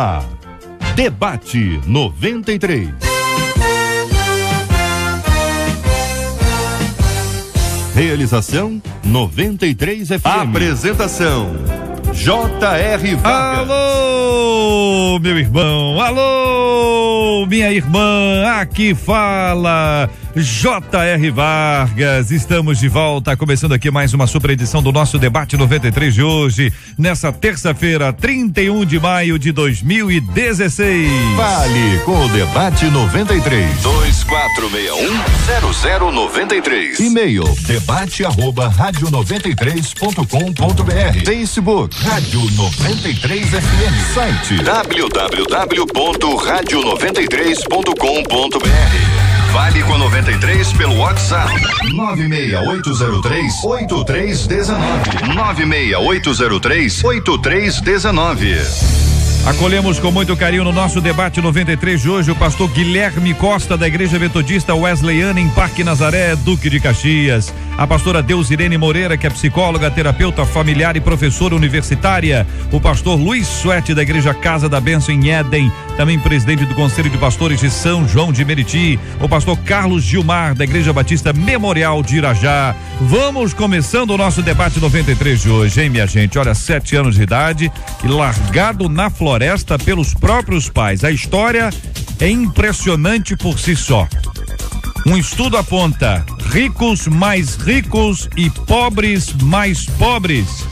ar. Debate 93. Realização 93 FM. Apresentação J.R. Vargas. Alô, meu irmão. Alô, minha irmã. Aqui fala J.R. Vargas, estamos de volta, começando aqui mais uma super edição do nosso debate 93 de hoje, nessa terça-feira, 31 de maio de 2016. Vale com o debate 93 24610093. 0093. E-mail debate arroba rádio 93.com.br. Facebook Rádio 93 FM. Site www.radio93.com.br. Fale com 93 pelo WhatsApp 96803 8319 96803 8319 Acolhemos com muito carinho no nosso debate 93 de hoje o pastor Guilherme Costa da Igreja Metodista Wesleyana em Parque Nazaré, Duque de Caxias a pastora Deusirene Moreira, que é psicóloga, terapeuta familiar e professora universitária, o pastor Luiz Suete, da Igreja Casa da Bênção em Éden, também presidente do Conselho de Pastores de São João de Meriti, o pastor Carlos Gilmar, da Igreja Batista Memorial de Irajá. Vamos começando o nosso debate 93 de hoje, hein, minha gente? Olha, sete anos de idade e largado na floresta pelos próprios pais. A história é impressionante por si só. Um estudo aponta ricos mais ricos e pobres mais pobres.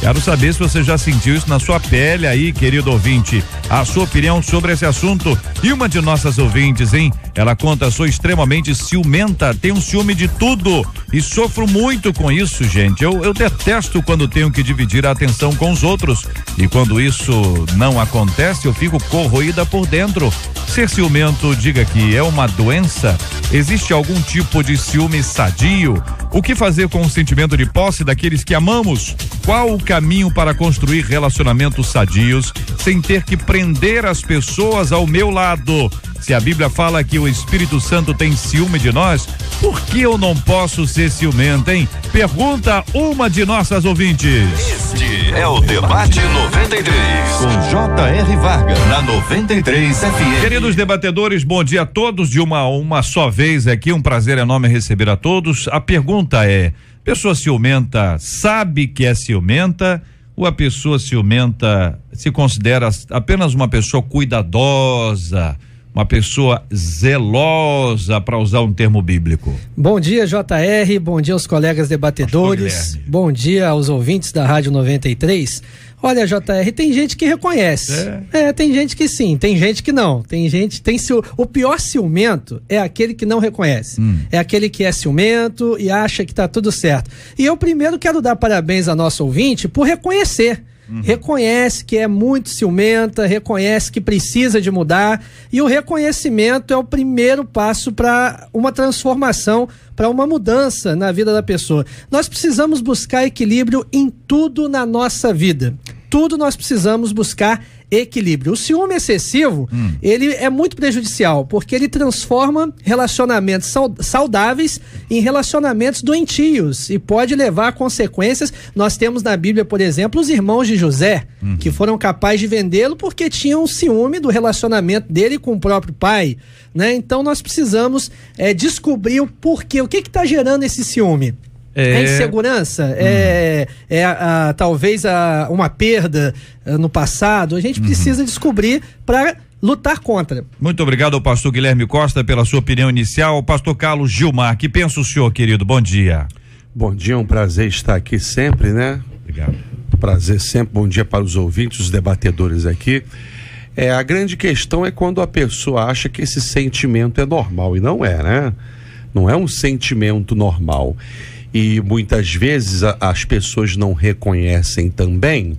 Quero saber se você já sentiu isso na sua pele aí, querido ouvinte. A sua opinião sobre esse assunto. E uma de nossas ouvintes, hein? Ela conta: sou extremamente ciumenta, tenho ciúme de tudo e sofro muito com isso, gente. Eu, eu detesto quando tenho que dividir a atenção com os outros. E quando isso não acontece, eu fico corroída por dentro. Ser ciumento, diga que é uma doença? Existe algum tipo de ciúme sadio? O que fazer com o sentimento de posse daqueles que amamos? Qual caminho para construir relacionamentos sadios sem ter que prender as pessoas ao meu lado. Se a Bíblia fala que o Espírito Santo tem ciúme de nós, por que eu não posso ser ciumenta, hein? Pergunta uma de nossas ouvintes. Este é o Debate 93, com J.R. Vargas, na 93 FM. Queridos debatedores, bom dia a todos de uma, uma só vez aqui. Um prazer enorme receber a todos. A pergunta é. Pessoa ciumenta sabe que é ciumenta ou a pessoa ciumenta se considera apenas uma pessoa cuidadosa, uma pessoa zelosa, para usar um termo bíblico. Bom dia, JR, bom dia aos colegas debatedores, bom dia aos ouvintes da Rádio 93. Olha, JR, tem gente que reconhece. É. é. tem gente que sim, tem gente que não. Tem gente, tem ciu... o pior ciumento é aquele que não reconhece. Hum. É aquele que é ciumento e acha que tá tudo certo. E eu primeiro quero dar parabéns a nosso ouvinte por reconhecer. Uhum. Reconhece que é muito ciumenta, reconhece que precisa de mudar, e o reconhecimento é o primeiro passo para uma transformação, para uma mudança na vida da pessoa. Nós precisamos buscar equilíbrio em tudo na nossa vida tudo nós precisamos buscar equilíbrio. O ciúme excessivo, hum. ele é muito prejudicial, porque ele transforma relacionamentos saudáveis em relacionamentos doentios e pode levar a consequências. Nós temos na Bíblia, por exemplo, os irmãos de José, hum. que foram capazes de vendê-lo porque tinham ciúme do relacionamento dele com o próprio pai, né? Então nós precisamos é, descobrir o porquê, o que está gerando esse ciúme. É, insegurança, é, hum. é, é a, a, talvez a, uma perda eh, no passado. A gente uhum. precisa descobrir para lutar contra. Muito obrigado ao pastor Guilherme Costa pela sua opinião inicial. Pastor Carlos Gilmar, que pensa o senhor, querido? Bom dia. Bom dia, um prazer estar aqui sempre, né? Obrigado. Prazer sempre. Bom dia para os ouvintes, os debatedores aqui. É, a grande questão é quando a pessoa acha que esse sentimento é normal e não é, né? Não é um sentimento normal. E muitas vezes a, as pessoas não reconhecem também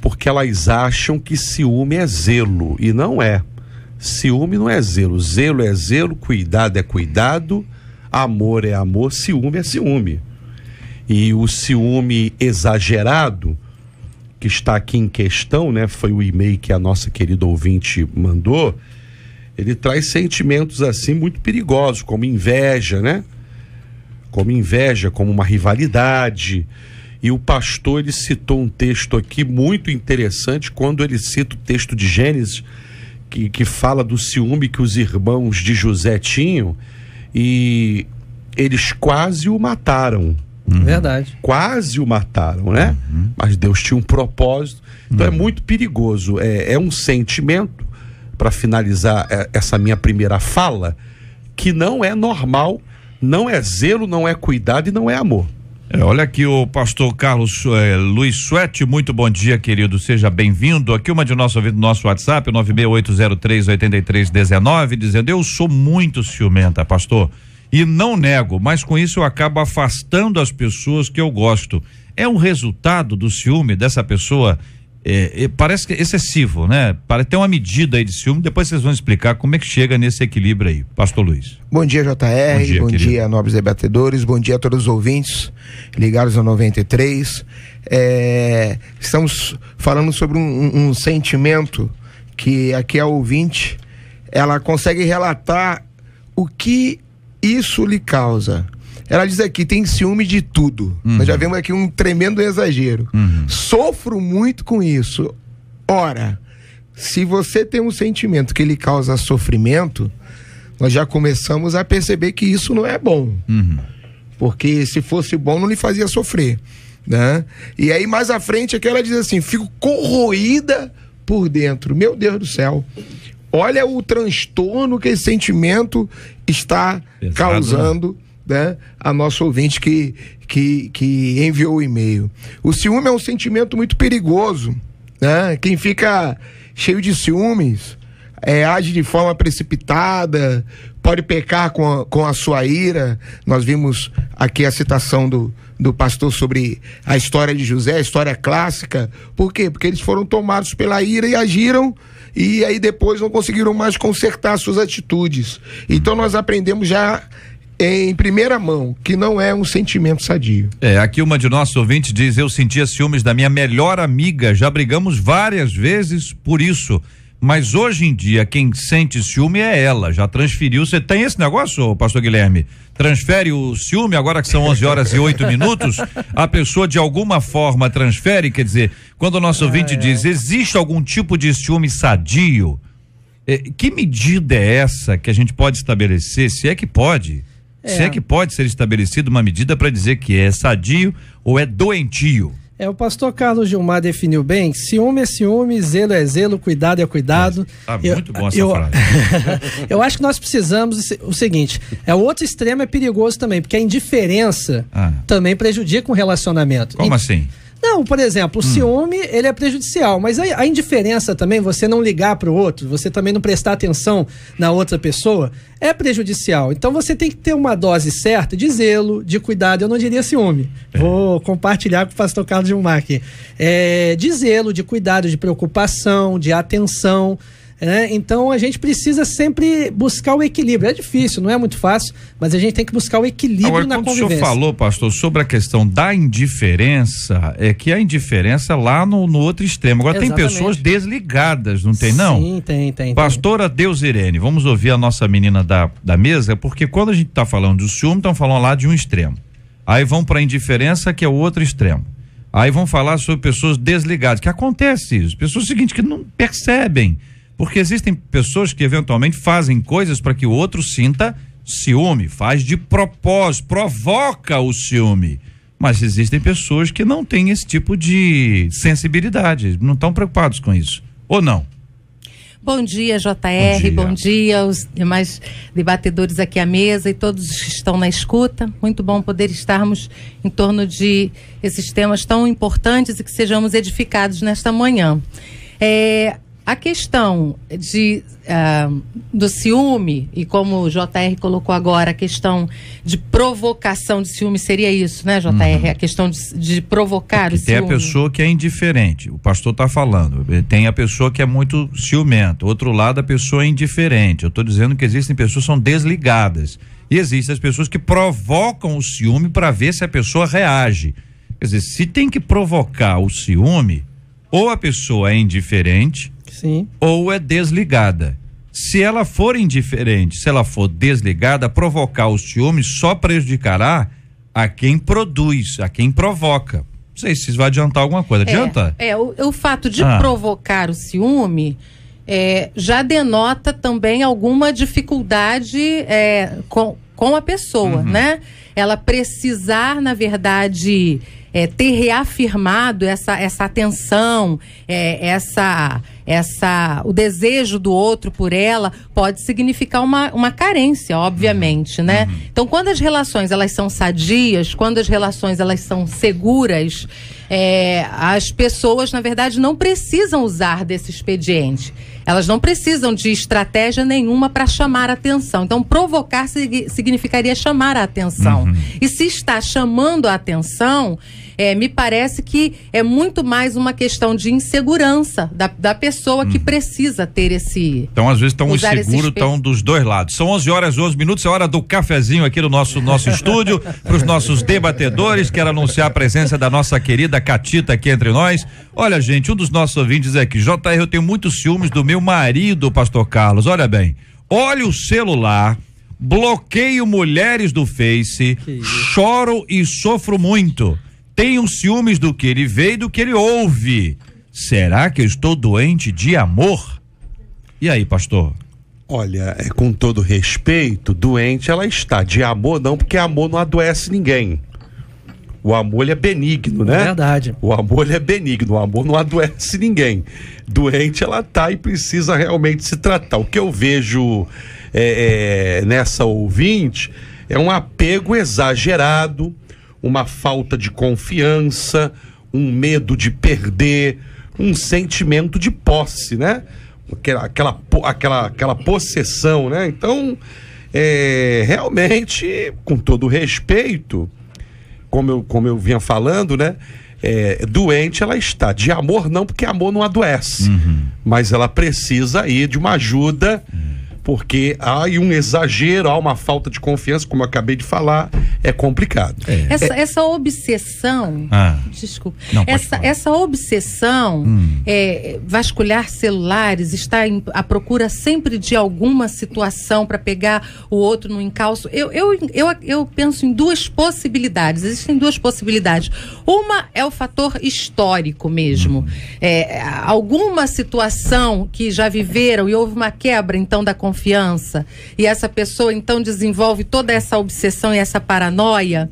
porque elas acham que ciúme é zelo e não é. Ciúme não é zelo, zelo é zelo, cuidado é cuidado, amor é amor, ciúme é ciúme. E o ciúme exagerado que está aqui em questão, né, foi o e-mail que a nossa querida ouvinte mandou, ele traz sentimentos assim muito perigosos, como inveja, né? como inveja, como uma rivalidade. E o pastor ele citou um texto aqui muito interessante quando ele cita o texto de Gênesis que, que fala do ciúme que os irmãos de José tinham e eles quase o mataram. Uhum. Verdade. Quase o mataram, né? Uhum. Mas Deus tinha um propósito. Então é uhum. é muito perigoso. É, é um sentimento, para finalizar é, essa minha primeira fala, que não é normal não é zelo, não é cuidado e não é amor. É, olha aqui o pastor Carlos é, Luiz Suete, muito bom dia, querido, seja bem-vindo. Aqui uma de nossas ouvindo no nosso WhatsApp, 968038319, dizendo: Eu sou muito ciumenta, pastor, e não nego, mas com isso eu acabo afastando as pessoas que eu gosto. É um resultado do ciúme dessa pessoa é, é, parece que é excessivo, né? Para ter uma medida aí de ciúme, depois vocês vão explicar como é que chega nesse equilíbrio aí. Pastor Luiz. Bom dia, JR. Bom dia, bom dia nobres debatedores. Bom dia a todos os ouvintes ligados a 93. É, estamos falando sobre um, um, um sentimento que aqui a ouvinte ela consegue relatar o que isso lhe causa. Ela diz aqui: tem ciúme de tudo. Uhum. Nós já uhum. vemos aqui um tremendo exagero. Uhum. Sofro muito com isso. Ora, se você tem um sentimento que ele causa sofrimento, nós já começamos a perceber que isso não é bom. Uhum. Porque se fosse bom, não lhe fazia sofrer. Né? E aí, mais à frente, aqui ela diz assim: fico corroída por dentro. Meu Deus do céu. Olha o transtorno que esse sentimento está Pesado, né? causando. Né? né, a nossa ouvinte que, que, que enviou o e-mail. O ciúme é um sentimento muito perigoso. Né? Quem fica cheio de ciúmes é, age de forma precipitada, pode pecar com a, com a sua ira. Nós vimos aqui a citação do, do pastor sobre a história de José, a história clássica. Por quê? Porque eles foram tomados pela ira e agiram. E aí depois não conseguiram mais consertar suas atitudes. Então nós aprendemos já em primeira mão, que não é um sentimento sadio. É, aqui uma de nossos ouvintes diz: Eu sentia ciúmes da minha melhor amiga, já brigamos várias vezes por isso. Mas hoje em dia, quem sente ciúme é ela. Já transferiu. Você tem esse negócio, pastor Guilherme? Transfere o ciúme, agora que são 11 horas e 8 minutos, a pessoa de alguma forma transfere? Quer dizer, quando o nosso ouvinte ah, é. diz: existe algum tipo de ciúme sadio? É, que medida é essa que a gente pode estabelecer? Se é que pode? É. Se é que pode ser estabelecida uma medida para dizer que é sadio ou é doentio. É, o pastor Carlos Gilmar definiu bem: ciúme é ciúme, zelo é zelo, cuidado é cuidado. Tá eu, muito bom essa eu, frase. eu acho que nós precisamos o seguinte: é o outro extremo é perigoso também, porque a indiferença ah. também prejudica o um relacionamento. Como assim? Não, por exemplo, o hum. ciúme, ele é prejudicial, mas a, a indiferença também, você não ligar para o outro, você também não prestar atenção na outra pessoa, é prejudicial. Então você tem que ter uma dose certa de zelo, de cuidado, eu não diria ciúme. É. Vou compartilhar com o pastor Carlos Gilmar aqui. É, de zelo, de cuidado, de preocupação, de atenção. Né? então a gente precisa sempre buscar o equilíbrio. É difícil, não é muito fácil, mas a gente tem que buscar o equilíbrio Agora, na quando convivência. O senhor falou, pastor, sobre a questão da indiferença, é que a indiferença é lá no, no outro extremo. Agora Exatamente. tem pessoas desligadas, não tem, não? Sim, tem, tem. Pastora tem. Deus Irene, vamos ouvir a nossa menina da, da mesa, porque quando a gente está falando do ciúme, estão falando lá de um extremo. Aí vão para a indiferença, que é o outro extremo. Aí vão falar sobre pessoas desligadas, que acontece isso. Pessoas é seguinte que não percebem porque existem pessoas que eventualmente fazem coisas para que o outro sinta ciúme, faz de propósito, provoca o ciúme. Mas existem pessoas que não têm esse tipo de sensibilidade, não estão preocupados com isso. Ou não? Bom dia, JR. Bom dia. Bom dia aos demais debatedores aqui à mesa e todos que estão na escuta. Muito bom poder estarmos em torno de esses temas tão importantes e que sejamos edificados nesta manhã. É, a questão de, uh, do ciúme, e como o JR colocou agora, a questão de provocação de ciúme, seria isso, né, JR? Uhum. A questão de, de provocar é o ciúme. Tem a pessoa que é indiferente, o pastor está falando. Tem a pessoa que é muito ciumenta, outro lado a pessoa é indiferente. Eu estou dizendo que existem pessoas que são desligadas. E existem as pessoas que provocam o ciúme para ver se a pessoa reage. Quer dizer, se tem que provocar o ciúme, ou a pessoa é indiferente Sim. ou é desligada. Se ela for indiferente, se ela for desligada, provocar o ciúme só prejudicará a quem produz, a quem provoca. Não sei se isso vai adiantar alguma coisa. É, Adianta? É, é o, o, fato de ah. provocar o ciúme é, já denota também alguma dificuldade é, com, com a pessoa, uhum. né? Ela precisar, na verdade, é, ter reafirmado essa, essa atenção, é, essa essa o desejo do outro por ela pode significar uma, uma carência, obviamente, uhum. né? Uhum. Então, quando as relações elas são sadias, quando as relações elas são seguras, é, as pessoas, na verdade, não precisam usar desse expediente. Elas não precisam de estratégia nenhuma para chamar atenção. Então, provocar significaria chamar a atenção. Uhum. E se está chamando a atenção, é, me parece que é muito mais uma questão de insegurança da, da pessoa que uhum. precisa ter esse. Então, às vezes, estão inseguros, estão dos dois lados. São 11 horas, 11 minutos, é hora do cafezinho aqui no nosso, nosso estúdio, para os nossos debatedores. Quero anunciar a presença da nossa querida Catita aqui entre nós. Olha, gente, um dos nossos ouvintes é que JR, eu tenho muitos ciúmes do meu o marido, pastor Carlos, olha bem, olha o celular, bloqueio mulheres do Face, choro e sofro muito. Tenho ciúmes do que ele vê e do que ele ouve. Será que eu estou doente de amor? E aí, pastor? Olha, é, com todo respeito, doente ela está. De amor não, porque amor não adoece ninguém. O amor é benigno, né? É verdade. O amor é benigno, o amor não adoece ninguém. Doente ela tá e precisa realmente se tratar. O que eu vejo é, é, nessa ouvinte é um apego exagerado, uma falta de confiança, um medo de perder, um sentimento de posse, né? Aquela, aquela, aquela, aquela possessão, né? Então, é, realmente, com todo respeito, como eu, como eu vinha falando, né? É, doente ela está. De amor não, porque amor não adoece. Uhum. Mas ela precisa aí de uma ajuda. Uhum porque há um exagero, há uma falta de confiança, como eu acabei de falar, é complicado. É. Essa, é... essa obsessão, ah. desculpa, Não, essa, essa obsessão, hum. é, vasculhar celulares, estar em, à procura sempre de alguma situação para pegar o outro no encalço, eu, eu, eu, eu penso em duas possibilidades, existem duas possibilidades. Uma é o fator histórico mesmo, hum. é, alguma situação que já viveram e houve uma quebra, então, da confiança confiança e essa pessoa então desenvolve toda essa obsessão e essa paranoia.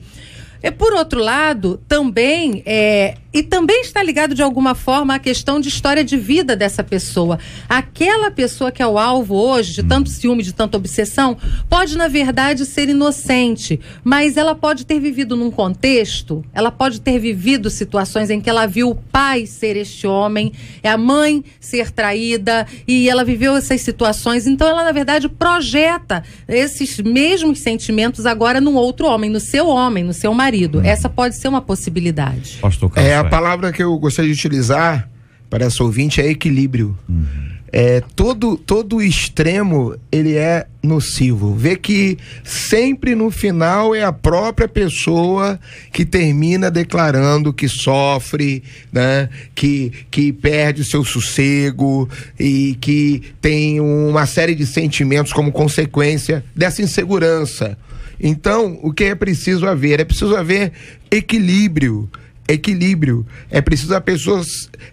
E por outro lado, também é, e também está ligado de alguma forma à questão de história de vida dessa pessoa. Aquela pessoa que é o alvo hoje de hum. tanto ciúme, de tanta obsessão, pode na verdade ser inocente, mas ela pode ter vivido num contexto, ela pode ter vivido situações em que ela viu o pai ser este homem, a mãe ser traída e ela viveu essas situações, então ela na verdade projeta esses mesmos sentimentos agora num outro homem, no seu homem, no seu marido. Hum. Essa pode ser uma possibilidade. Pastor Carlos. É a palavra que eu gostaria de utilizar para essa ouvinte é equilíbrio. Uhum. É, todo, todo extremo ele é nocivo. Vê que sempre no final é a própria pessoa que termina declarando que sofre, né? que, que perde o seu sossego e que tem uma série de sentimentos como consequência dessa insegurança. Então, o que é preciso haver? É preciso haver equilíbrio equilíbrio. É preciso a pessoa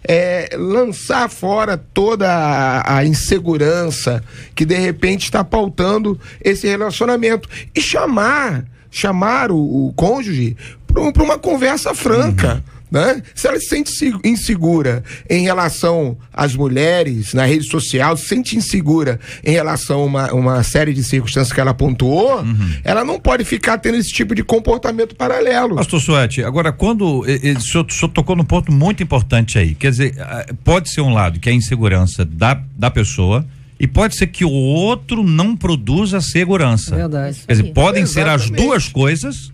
é, lançar fora toda a, a, insegurança que de repente está pautando esse relacionamento e chamar, chamar o, o cônjuge para uma conversa franca. Uhum né? Se ela se sente insegura em relação às mulheres na rede social, se sente insegura em relação a uma, uma série de circunstâncias que ela pontuou, uhum. ela não pode ficar tendo esse tipo de comportamento paralelo. Pastor Suete, agora quando o senhor, o senhor tocou num ponto muito importante aí, quer dizer, pode ser um lado que é a insegurança da, da pessoa, e pode ser que o outro não produza segurança. Verdade. Quer dizer, podem Exatamente. ser as duas coisas,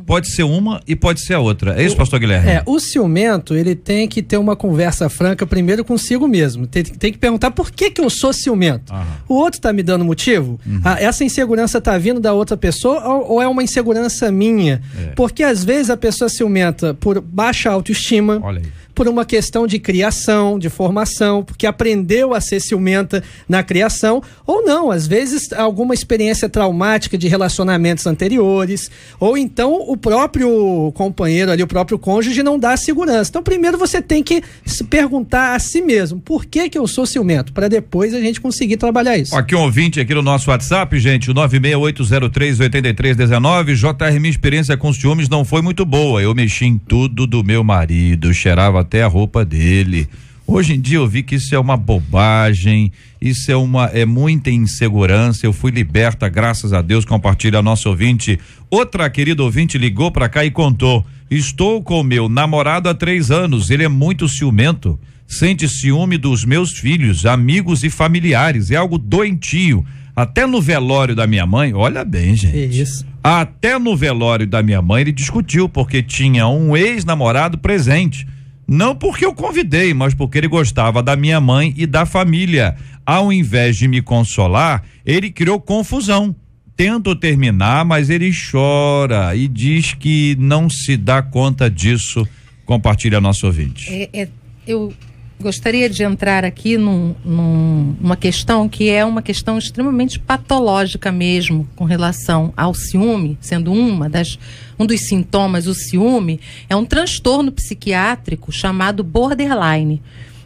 pode ser uma e pode ser a outra. É isso, o, pastor Guilherme? É, o ciumento, ele tem que ter uma conversa franca primeiro consigo mesmo. Tem, tem que perguntar por que, que eu sou ciumento. Aham. O outro está me dando motivo? Uhum. Ah, essa insegurança está vindo da outra pessoa ou, ou é uma insegurança minha? É. Porque às vezes a pessoa ciumenta por baixa autoestima. Olha aí por uma questão de criação, de formação, porque aprendeu a ser ciumenta na criação, ou não, às vezes alguma experiência traumática de relacionamentos anteriores, ou então o próprio companheiro ali, o próprio cônjuge não dá segurança. Então, primeiro você tem que se perguntar a si mesmo, por que que eu sou ciumento? Para depois a gente conseguir trabalhar isso. Aqui um ouvinte aqui no nosso WhatsApp, gente, o 968038319, JR, minha experiência com ciúmes não foi muito boa, eu mexi em tudo do meu marido, cheirava até a roupa dele. Hoje em dia eu vi que isso é uma bobagem, isso é uma é muita insegurança. Eu fui liberta, graças a Deus, compartilha nosso ouvinte. Outra querida ouvinte ligou para cá e contou: Estou com meu namorado há três anos, ele é muito ciumento. Sente ciúme dos meus filhos, amigos e familiares. É algo doentio. Até no velório da minha mãe, olha bem, gente. Isso. Até no velório da minha mãe ele discutiu, porque tinha um ex-namorado presente não porque eu convidei, mas porque ele gostava da minha mãe e da família. Ao invés de me consolar, ele criou confusão. Tento terminar, mas ele chora e diz que não se dá conta disso. Compartilha nosso ouvinte. É, é, eu gostaria de entrar aqui num, num, numa questão que é uma questão extremamente patológica mesmo com relação ao ciúme, sendo uma das um dos sintomas o ciúme é um transtorno psiquiátrico chamado borderline.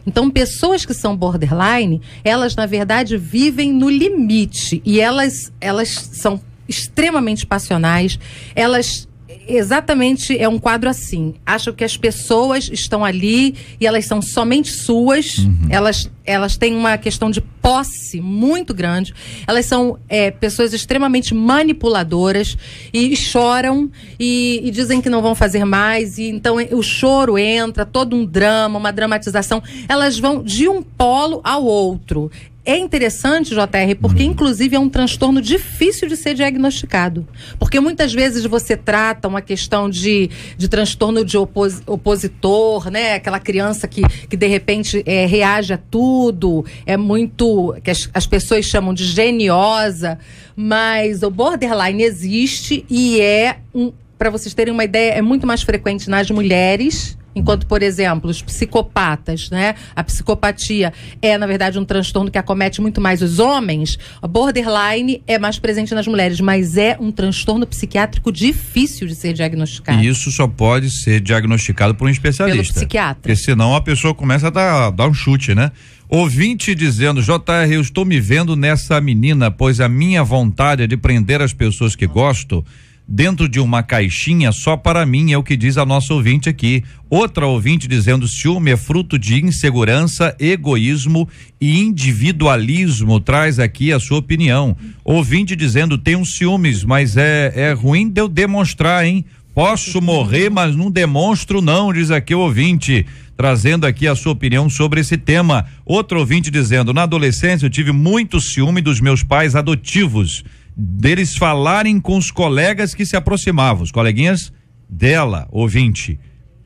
Então, pessoas que são borderline, elas na verdade vivem no limite e elas elas são extremamente passionais, elas exatamente é um quadro assim. Acham que as pessoas estão ali e elas são somente suas. Uhum. Elas, elas têm uma questão de posse muito grande. Elas são é, pessoas extremamente manipuladoras e choram e, e, dizem que não vão fazer mais. E então o choro entra, todo um drama, uma dramatização. Elas vão de um polo ao outro é interessante, JR, porque uhum. inclusive é um transtorno difícil de ser diagnosticado. Porque muitas vezes você trata uma questão de, de transtorno de opos, opositor, né? Aquela criança que, que de repente é, reage a tudo, é muito. que as, as pessoas chamam de geniosa. Mas o borderline existe e é um. Para vocês terem uma ideia, é muito mais frequente nas mulheres Enquanto, por exemplo, os psicopatas, né? A psicopatia é, na verdade, um transtorno que acomete muito mais os homens. A borderline é mais presente nas mulheres, mas é um transtorno psiquiátrico difícil de ser diagnosticado. E isso só pode ser diagnosticado por um especialista. Pelo psiquiatra. Porque senão a pessoa começa a dar, dar um chute, né? Ouvinte dizendo, JR, eu estou me vendo nessa menina, pois a minha vontade é de prender as pessoas que gosto dentro de uma caixinha só para mim, é o que diz a nossa ouvinte aqui. Outra ouvinte dizendo: ciúme é fruto de insegurança, egoísmo e individualismo. Traz aqui a sua opinião. Ouvinte dizendo: tenho ciúmes, mas é, é ruim de eu demonstrar, hein? Posso morrer, mas não demonstro, não, diz aqui o ouvinte trazendo aqui a sua opinião sobre esse tema. Outro ouvinte dizendo: Na adolescência eu tive muito ciúme dos meus pais adotivos deles falarem com os colegas que se aproximavam, os coleguinhas dela, ouvinte,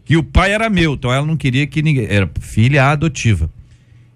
que o pai era meu, então ela não queria que ninguém. Era filha adotiva.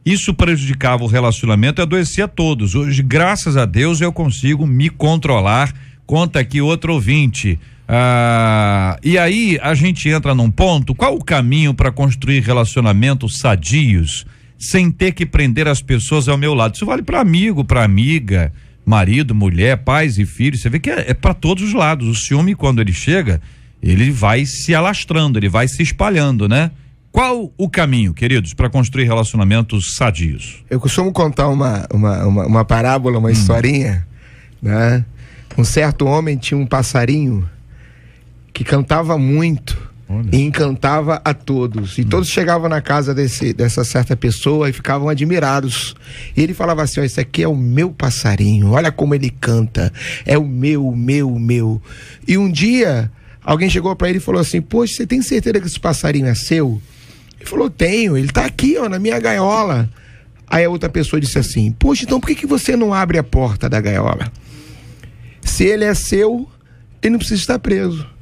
Isso prejudicava o relacionamento e adoecia todos. Hoje, graças a Deus, eu consigo me controlar. Conta aqui outro ouvinte. Ah, e aí a gente entra num ponto: qual o caminho para construir relacionamentos sadios sem ter que prender as pessoas ao meu lado? Isso vale para amigo, para amiga marido, mulher, pais e filhos. Você vê que é, é para todos os lados. O ciúme, quando ele chega, ele vai se alastrando, ele vai se espalhando, né? Qual o caminho, queridos, para construir relacionamentos sadios? Eu costumo contar uma, uma, uma, uma parábola, uma hum. historinha. Né? Um certo homem tinha um passarinho que cantava muito Olha. E encantava a todos. E hum. todos chegavam na casa desse, dessa certa pessoa e ficavam admirados. E ele falava assim: Ó, oh, esse aqui é o meu passarinho, olha como ele canta. É o meu, o meu, o meu. E um dia, alguém chegou para ele e falou assim: Poxa, você tem certeza que esse passarinho é seu? Ele falou: Tenho, ele tá aqui, ó, na minha gaiola. Aí a outra pessoa disse assim: Poxa, então por que, que você não abre a porta da gaiola? Se ele é seu, ele não precisa estar preso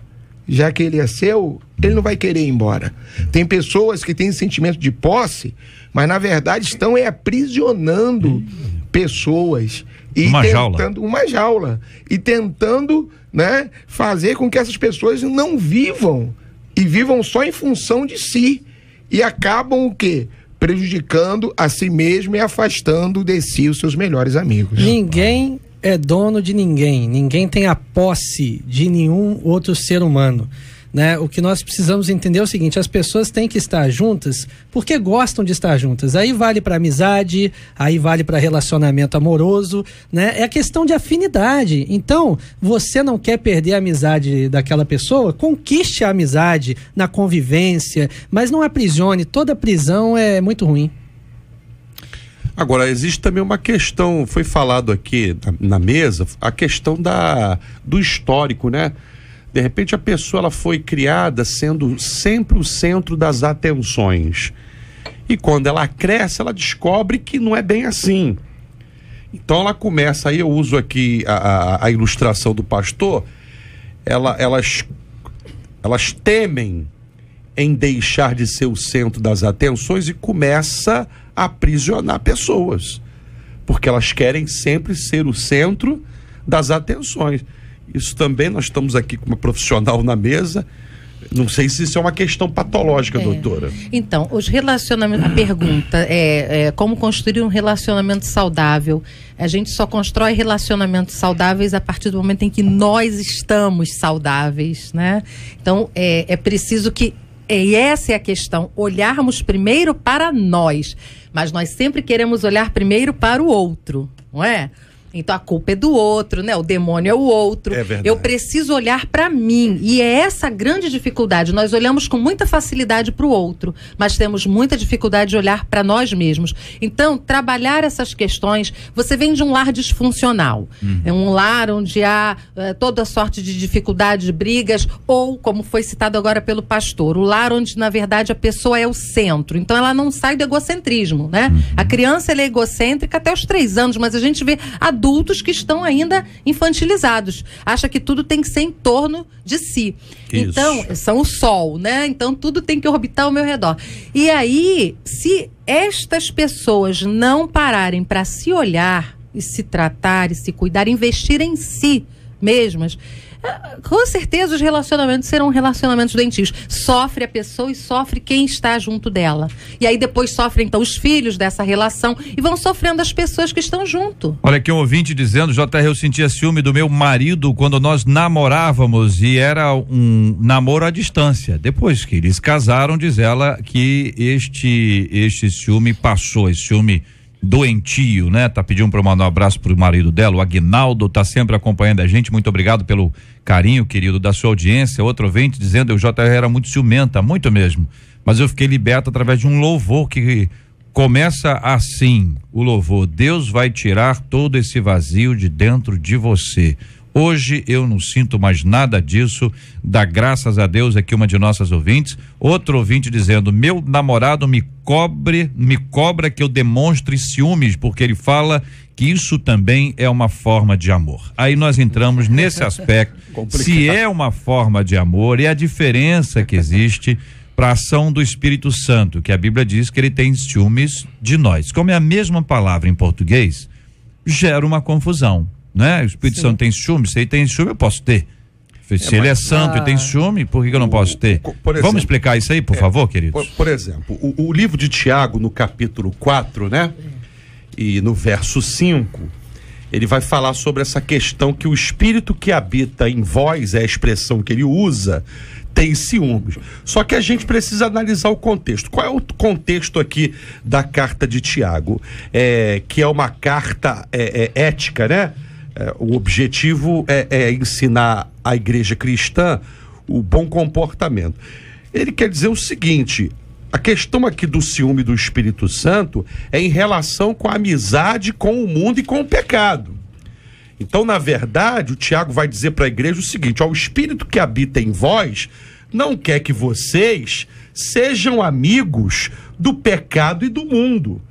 já que ele é seu, ele não vai querer ir embora. Tem pessoas que têm sentimento de posse, mas na verdade estão é, aprisionando pessoas e uma tentando jaula. uma jaula e tentando, né, fazer com que essas pessoas não vivam e vivam só em função de si e acabam o quê? prejudicando a si mesmo e afastando de si os seus melhores amigos. Ninguém é dono de ninguém, ninguém tem a posse de nenhum outro ser humano. Né? O que nós precisamos entender é o seguinte: as pessoas têm que estar juntas porque gostam de estar juntas. Aí vale para amizade, aí vale para relacionamento amoroso, né? É questão de afinidade. Então, você não quer perder a amizade daquela pessoa? Conquiste a amizade na convivência, mas não aprisione. Toda prisão é muito ruim. Agora, existe também uma questão, foi falado aqui na, na mesa, a questão da, do histórico, né? De repente a pessoa ela foi criada sendo sempre o centro das atenções. E quando ela cresce, ela descobre que não é bem assim. Então ela começa, aí eu uso aqui a, a, a ilustração do pastor, ela, elas, elas temem em deixar de ser o centro das atenções e começa a aprisionar pessoas, porque elas querem sempre ser o centro das atenções. Isso também nós estamos aqui com uma profissional na mesa. Não sei se isso é uma questão patológica, é. doutora. Então, os relacionamentos. A pergunta é, é, como construir um relacionamento saudável. A gente só constrói relacionamentos saudáveis a partir do momento em que nós estamos saudáveis, né? Então, é, é preciso que é, e essa é a questão, olharmos primeiro para nós, mas nós sempre queremos olhar primeiro para o outro, não é? Então a culpa é do outro, né? O demônio é o outro. É verdade. Eu preciso olhar para mim. E é essa a grande dificuldade. Nós olhamos com muita facilidade para o outro, mas temos muita dificuldade de olhar para nós mesmos. Então, trabalhar essas questões, você vem de um lar disfuncional. Uhum. É um lar onde há é, toda sorte de dificuldades, brigas, ou, como foi citado agora pelo pastor, o lar onde, na verdade, a pessoa é o centro. Então ela não sai do egocentrismo, né? Uhum. A criança é egocêntrica até os três anos, mas a gente vê a adultos que estão ainda infantilizados. Acha que tudo tem que ser em torno de si. Então, isso. Então, são o sol, né? Então tudo tem que orbitar ao meu redor. E aí, se estas pessoas não pararem para se olhar e se tratar e se cuidar, investir em si mesmas, com certeza os relacionamentos serão relacionamentos doentios. Sofre a pessoa e sofre quem está junto dela. E aí depois sofrem então os filhos dessa relação e vão sofrendo as pessoas que estão junto. Olha aqui um ouvinte dizendo, JR, eu sentia ciúme do meu marido quando nós namorávamos e era um namoro à distância. Depois que eles casaram, diz ela que este este ciúme passou, esse ciúme doentio, né? Tá pedindo para mandar um abraço pro marido dela, o Agnaldo, tá sempre acompanhando a gente. Muito obrigado pelo carinho, querido, da sua audiência. Outro ouvinte dizendo, o JR era muito ciumenta, muito mesmo. Mas eu fiquei liberto através de um louvor que começa assim, o louvor. Deus vai tirar todo esse vazio de dentro de você. Hoje eu não sinto mais nada disso. Dá graças a Deus aqui uma de nossas ouvintes, outro ouvinte dizendo: "Meu namorado me cobre, me cobra que eu demonstre ciúmes porque ele fala que isso também é uma forma de amor". Aí nós entramos nesse aspecto, se é uma forma de amor e é a diferença que existe para ação do Espírito Santo, que a Bíblia diz que ele tem ciúmes de nós. Como é a mesma palavra em português, gera uma confusão né? O Espírito Sim. Santo tem ciúme, se ele tem ciúme, eu posso ter. Se é, ele é santo e tem ah. ciúme, por que, eu não posso ter? Exemplo, Vamos explicar isso aí, por é, favor, queridos? Por, por exemplo, o, o, livro de Tiago, no capítulo 4, né? E no verso 5, ele vai falar sobre essa questão que o espírito que habita em vós, é a expressão que ele usa, tem ciúmes. Só que a gente precisa analisar o contexto. Qual é o contexto aqui da carta de Tiago? É, que é uma carta é, é ética, né? É, o objetivo é, é ensinar a igreja cristã o bom comportamento. Ele quer dizer o seguinte: a questão aqui do ciúme do Espírito Santo é em relação com a amizade com o mundo e com o pecado. Então, na verdade, o Tiago vai dizer para a igreja o seguinte: ó, o Espírito que habita em vós não quer que vocês sejam amigos do pecado e do mundo.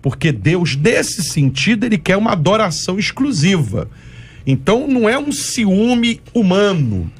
Porque Deus, nesse sentido, ele quer uma adoração exclusiva. Então não é um ciúme humano,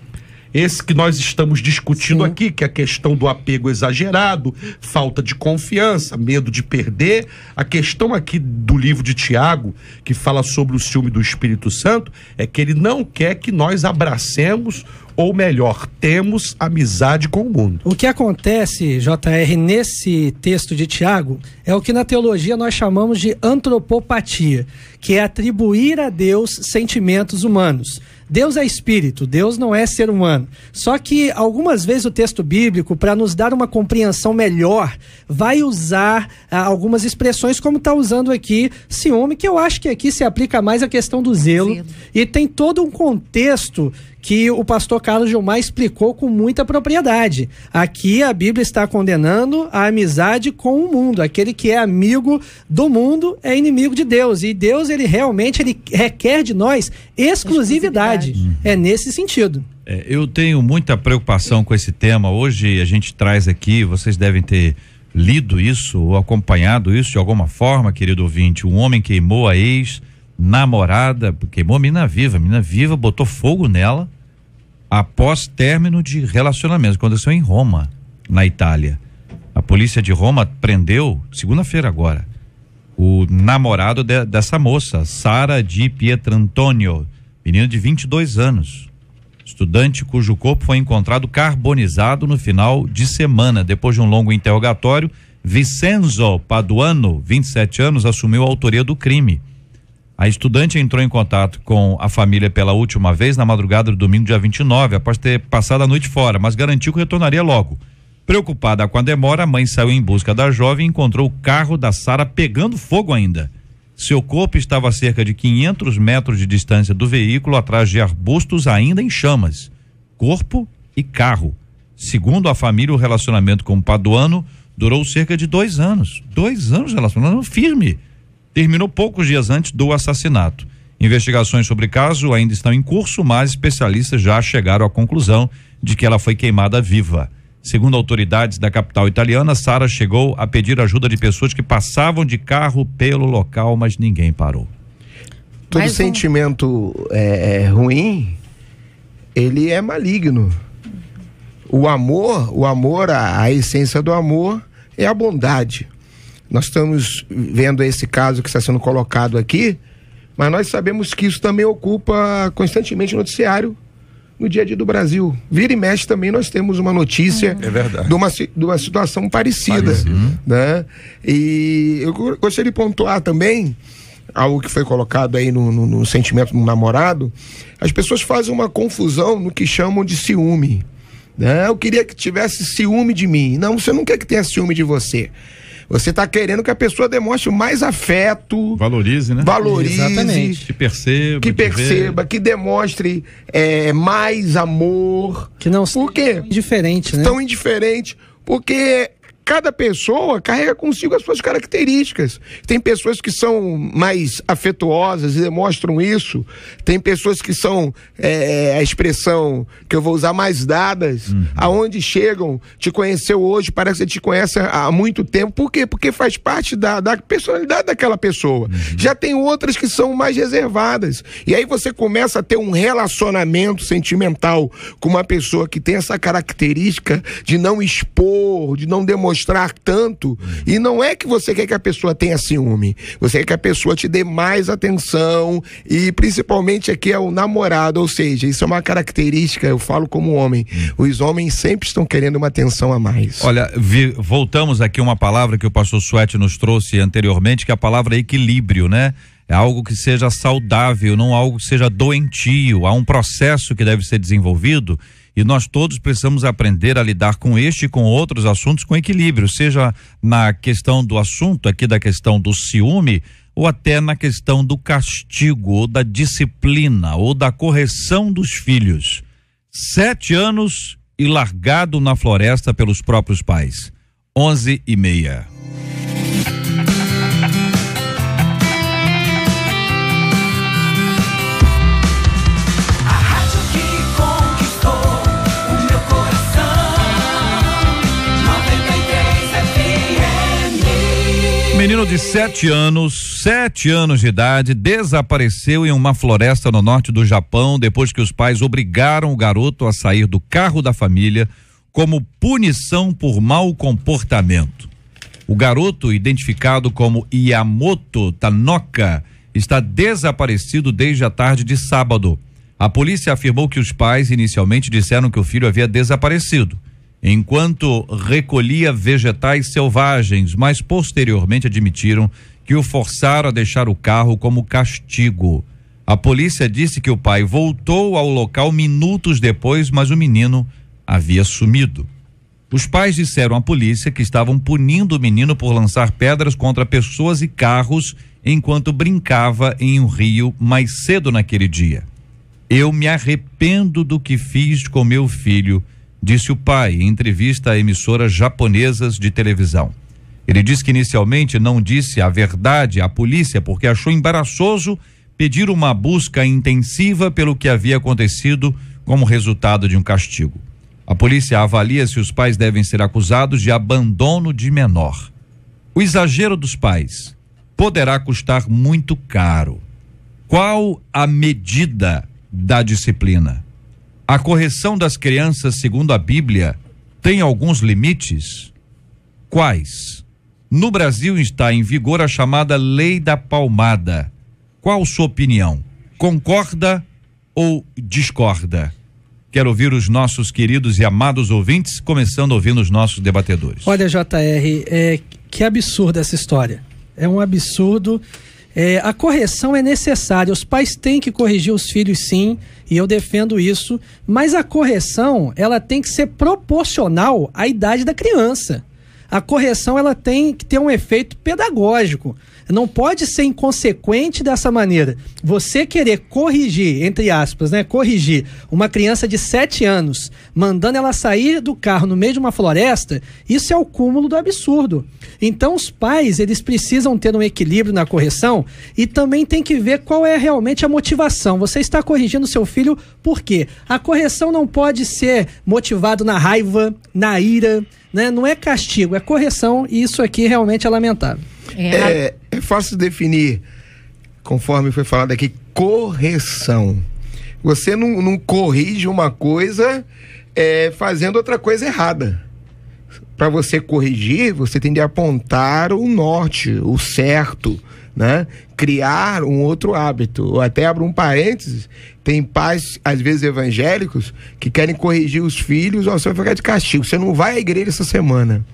esse que nós estamos discutindo Sim. aqui, que é a questão do apego exagerado, falta de confiança, medo de perder. A questão aqui do livro de Tiago, que fala sobre o ciúme do Espírito Santo, é que ele não quer que nós abracemos ou melhor, temos amizade com o mundo. O que acontece, JR, nesse texto de Tiago, é o que na teologia nós chamamos de antropopatia, que é atribuir a Deus sentimentos humanos. Deus é espírito, Deus não é ser humano. Só que algumas vezes o texto bíblico, para nos dar uma compreensão melhor, vai usar ah, algumas expressões como está usando aqui ciúme, que eu acho que aqui se aplica mais à questão do zelo. zelo. E tem todo um contexto que o pastor Carlos Gilmar explicou com muita propriedade. Aqui a Bíblia está condenando a amizade com o mundo. Aquele que é amigo do mundo é inimigo de Deus. E Deus, ele realmente ele requer de nós exclusividade. exclusividade. É nesse sentido. É, eu tenho muita preocupação com esse tema. Hoje a gente traz aqui, vocês devem ter lido isso ou acompanhado isso de alguma forma, querido ouvinte. Um homem queimou a ex namorada, queimou a mina viva, a mina viva, botou fogo nela após término de relacionamento. Aconteceu em Roma, na Itália. A polícia de Roma prendeu, segunda-feira agora, o namorado de, dessa moça, Sara Di Pietrantonio, menina de 22 anos. Estudante cujo corpo foi encontrado carbonizado no final de semana. Depois de um longo interrogatório, Vincenzo Paduano, 27 anos, assumiu a autoria do crime. A estudante entrou em contato com a família pela última vez na madrugada do domingo, dia 29, após ter passado a noite fora, mas garantiu que retornaria logo. Preocupada com a demora, a mãe saiu em busca da jovem e encontrou o carro da Sara pegando fogo ainda. Seu corpo estava a cerca de 500 metros de distância do veículo, atrás de arbustos ainda em chamas. Corpo e carro. Segundo a família, o relacionamento com o Paduano durou cerca de dois anos. Dois anos relacionamento firme terminou poucos dias antes do assassinato. Investigações sobre o caso ainda estão em curso, mas especialistas já chegaram à conclusão de que ela foi queimada viva. Segundo autoridades da capital italiana, Sara chegou a pedir ajuda de pessoas que passavam de carro pelo local, mas ninguém parou. Todo um... sentimento é, é, ruim, ele é maligno. O amor, o amor, a, a essência do amor é a bondade. Nós estamos vendo esse caso que está sendo colocado aqui, mas nós sabemos que isso também ocupa constantemente o noticiário no dia a dia do Brasil. Vira e mexe também nós temos uma notícia é de, uma, de uma situação parecida. Né? E eu gostaria de pontuar também algo que foi colocado aí no, no, no, sentimento do namorado. As pessoas fazem uma confusão no que chamam de ciúme. Né? Eu queria que tivesse ciúme de mim. Não, você não quer que tenha ciúme de você. Você está querendo que a pessoa demonstre mais afeto. Valorize, né? Valorize. Exatamente. Que perceba. Que perceba, que, que demonstre é, mais amor. Que não seja tão indiferente, né? Tão indiferente. Porque cada pessoa carrega consigo as suas características. Tem pessoas que são mais afetuosas e demonstram isso. Tem pessoas que são é, é, a expressão que eu vou usar mais dadas, uhum. aonde chegam, te conheceu hoje, parece que você te conhece há muito tempo. Por quê? Porque faz parte da, da personalidade daquela pessoa. Uhum. Já tem outras que são mais reservadas. E aí você começa a ter um relacionamento sentimental com uma pessoa que tem essa característica de não expor, de não demonstrar mostrar tanto. E não é que você quer que a pessoa tenha ciúme. Você quer que a pessoa te dê mais atenção. E principalmente aqui é o namorado, ou seja, isso é uma característica, eu falo como homem. Os homens sempre estão querendo uma atenção a mais. Olha, vi, voltamos aqui uma palavra que o pastor Suete nos trouxe anteriormente, que é a palavra equilíbrio, né? é algo que seja saudável, não algo que seja doentio. Há um processo que deve ser desenvolvido e nós todos precisamos aprender a lidar com este e com outros assuntos com equilíbrio, seja na questão do assunto aqui da questão do ciúme ou até na questão do castigo ou da disciplina ou da correção dos filhos. Sete anos e largado na floresta pelos próprios pais. Onze e meia. Menino de sete anos, sete anos de idade, desapareceu em uma floresta no norte do Japão depois que os pais obrigaram o garoto a sair do carro da família como punição por mau comportamento. O garoto, identificado como Yamoto Tanoka está desaparecido desde a tarde de sábado. A polícia afirmou que os pais inicialmente disseram que o filho havia desaparecido enquanto recolhia vegetais selvagens, mas posteriormente admitiram que o forçaram a deixar o carro como castigo. A polícia disse que o pai voltou ao local minutos depois, mas o menino havia sumido. Os pais disseram à polícia que estavam punindo o menino por lançar pedras contra pessoas e carros enquanto brincava em um rio mais cedo naquele dia. Eu me arrependo do que fiz com meu filho disse o pai em entrevista a emissoras japonesas de televisão. Ele diz que inicialmente não disse a verdade à polícia porque achou embaraçoso pedir uma busca intensiva pelo que havia acontecido como resultado de um castigo. A polícia avalia se os pais devem ser acusados de abandono de menor. O exagero dos pais poderá custar muito caro. Qual a medida da disciplina? A correção das crianças, segundo a Bíblia, tem alguns limites? Quais? No Brasil está em vigor a chamada Lei da Palmada. Qual sua opinião? Concorda ou discorda? Quero ouvir os nossos queridos e amados ouvintes, começando ouvindo os nossos debatedores. Olha, JR, é, que absurdo essa história. É um absurdo é, a correção é necessária. Os pais têm que corrigir os filhos, sim, e eu defendo isso. Mas a correção, ela tem que ser proporcional à idade da criança a correção ela tem que ter um efeito pedagógico. Não pode ser inconsequente dessa maneira. Você querer corrigir, entre aspas, né? Corrigir uma criança de 7 anos, mandando ela sair do carro no meio de uma floresta, isso é o cúmulo do absurdo. Então os pais, eles precisam ter um equilíbrio na correção e também tem que ver qual é realmente a motivação. Você está corrigindo seu filho por quê? A correção não pode ser motivado na raiva, na ira, né? Não é castigo, é correção e isso aqui realmente é lamentável. É, é, é fácil definir, conforme foi falado aqui, correção. Você não, não corrige uma coisa é, fazendo outra coisa errada. Para você corrigir, você tem de apontar o norte, o certo né? Criar um outro hábito. Ou até abro um parênteses, tem pais, às vezes evangélicos, que querem corrigir os filhos, ou oh, você vai ficar de castigo, você não vai à igreja essa semana.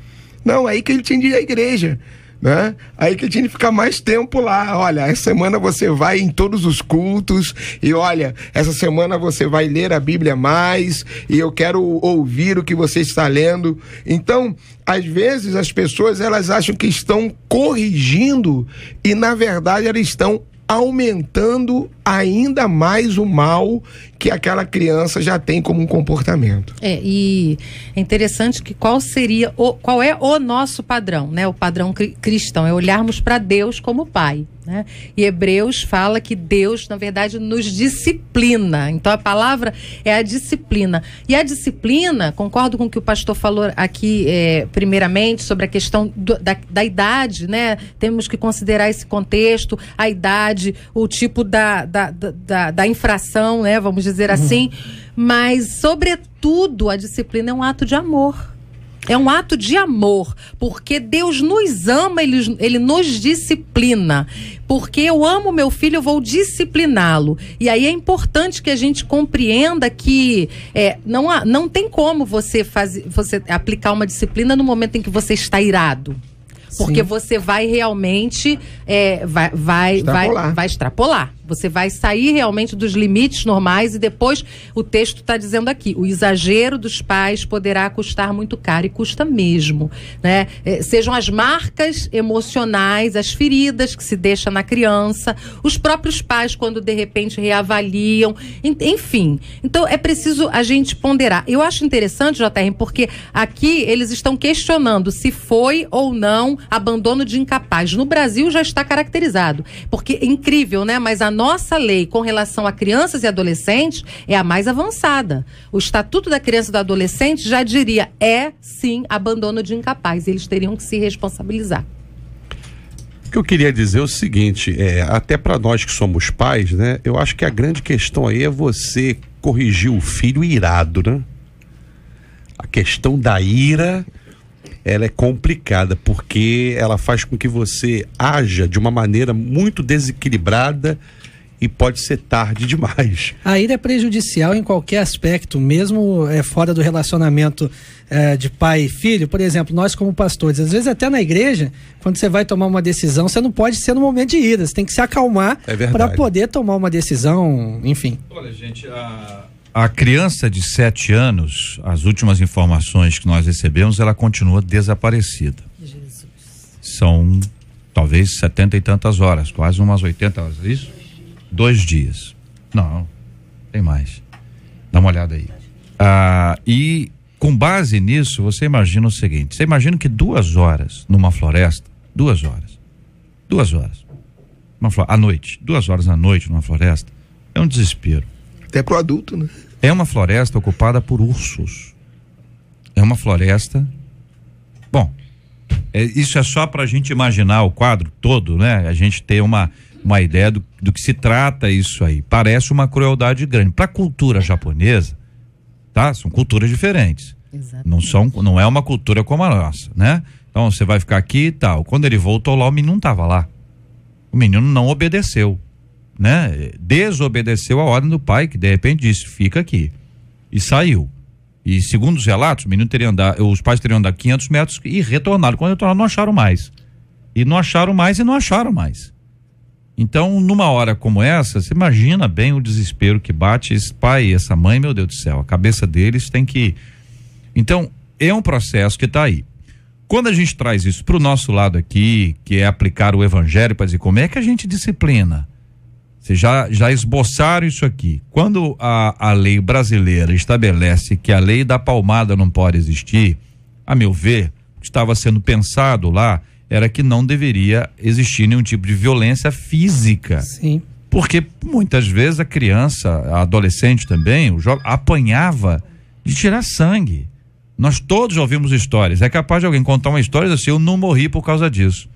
Não, é aí que ele tinha de ir à igreja né? Aí que a gente ficar mais tempo lá. Olha, essa semana você vai em todos os cultos e olha, essa semana você vai ler a Bíblia mais e eu quero ouvir o que você está lendo. Então, às vezes as pessoas elas acham que estão corrigindo e na verdade elas estão aumentando ainda mais o mal que aquela criança já tem como um comportamento. É, e é interessante que qual seria o, qual é o nosso padrão, né? O padrão cri cristão é olharmos para Deus como pai, né? E Hebreus fala que Deus, na verdade, nos disciplina. Então a palavra é a disciplina. E a disciplina, concordo com o que o pastor falou aqui, é, primeiramente, sobre a questão do, da, da idade, né? Temos que considerar esse contexto, a idade, o tipo da da, da, da infração, né? Vamos dizer assim. Mas, sobretudo, a disciplina é um ato de amor. É um ato de amor, porque Deus nos ama, ele, ele nos disciplina. Porque eu amo meu filho, eu vou discipliná-lo. E aí é importante que a gente compreenda que é, não, há, não tem como você, faz, você aplicar uma disciplina no momento em que você está irado. Porque Sim. você vai realmente é, vai, vai, extrapolar. Vai, vai extrapolar. Você vai sair realmente dos limites normais e depois o texto está dizendo aqui: o exagero dos pais poderá custar muito caro e custa mesmo, né? É, sejam as marcas emocionais, as feridas que se deixa na criança, os próprios pais quando de repente reavaliam, enfim. Então é preciso a gente ponderar. Eu acho interessante, JR, porque aqui eles estão questionando se foi ou não abandono de incapaz. No Brasil já está caracterizado, porque é incrível, né? Mas a nossa lei com relação a crianças e adolescentes é a mais avançada. O Estatuto da Criança e do Adolescente já diria é sim abandono de incapaz. Eles teriam que se responsabilizar. O que eu queria dizer é o seguinte, é, até para nós que somos pais, né? Eu acho que a grande questão aí é você corrigir o filho irado, né? A questão da ira ela é complicada porque ela faz com que você haja de uma maneira muito desequilibrada e pode ser tarde demais. A ira é prejudicial em qualquer aspecto, mesmo é, fora do relacionamento é, de pai e filho. Por exemplo, nós como pastores, às vezes até na igreja, quando você vai tomar uma decisão, você não pode ser no momento de ira, você tem que se acalmar é para poder tomar uma decisão, enfim. Olha, gente, a, a criança de sete anos, as últimas informações que nós recebemos, ela continua desaparecida. Jesus. São talvez setenta e tantas horas, quase umas oitenta horas, é isso? dois dias. Não, tem mais. Dá uma olhada aí. Ah, e com base nisso, você imagina o seguinte: você imagina que duas horas numa floresta, duas horas, duas horas, uma à noite, duas horas à noite numa floresta, é um desespero. Até pro adulto, né? É uma floresta ocupada por ursos. É uma floresta. Bom, é, isso é só para a gente imaginar o quadro todo, né? A gente ter uma uma ideia do, do que se trata isso aí. Parece uma crueldade grande. Para a cultura japonesa, tá? São culturas diferentes. Exatamente. Não são, não é uma cultura como a nossa, né? Então você vai ficar aqui e tal. Quando ele voltou lá, o menino não estava lá. O menino não obedeceu, né? Desobedeceu a ordem do pai, que de repente disse: "Fica aqui". E saiu. E segundo os relatos, o menino teria andado, os pais teriam andado 500 metros e retornaram. Quando retornaram, não acharam mais. E não acharam mais e não acharam mais. Então, numa hora como essa, você imagina bem o desespero que bate esse pai e essa mãe, meu Deus do céu, a cabeça deles tem que. Então, é um processo que está aí. Quando a gente traz isso para o nosso lado aqui, que é aplicar o evangelho para dizer como é que a gente disciplina. Vocês já, já esboçaram isso aqui. Quando a, a lei brasileira estabelece que a lei da palmada não pode existir, a meu ver, estava sendo pensado lá era que não deveria existir nenhum tipo de violência física. Sim. Porque muitas vezes a criança, a adolescente também, o jovem, apanhava de tirar sangue. Nós todos ouvimos histórias. É capaz de alguém contar uma história assim: eu não morri por causa disso.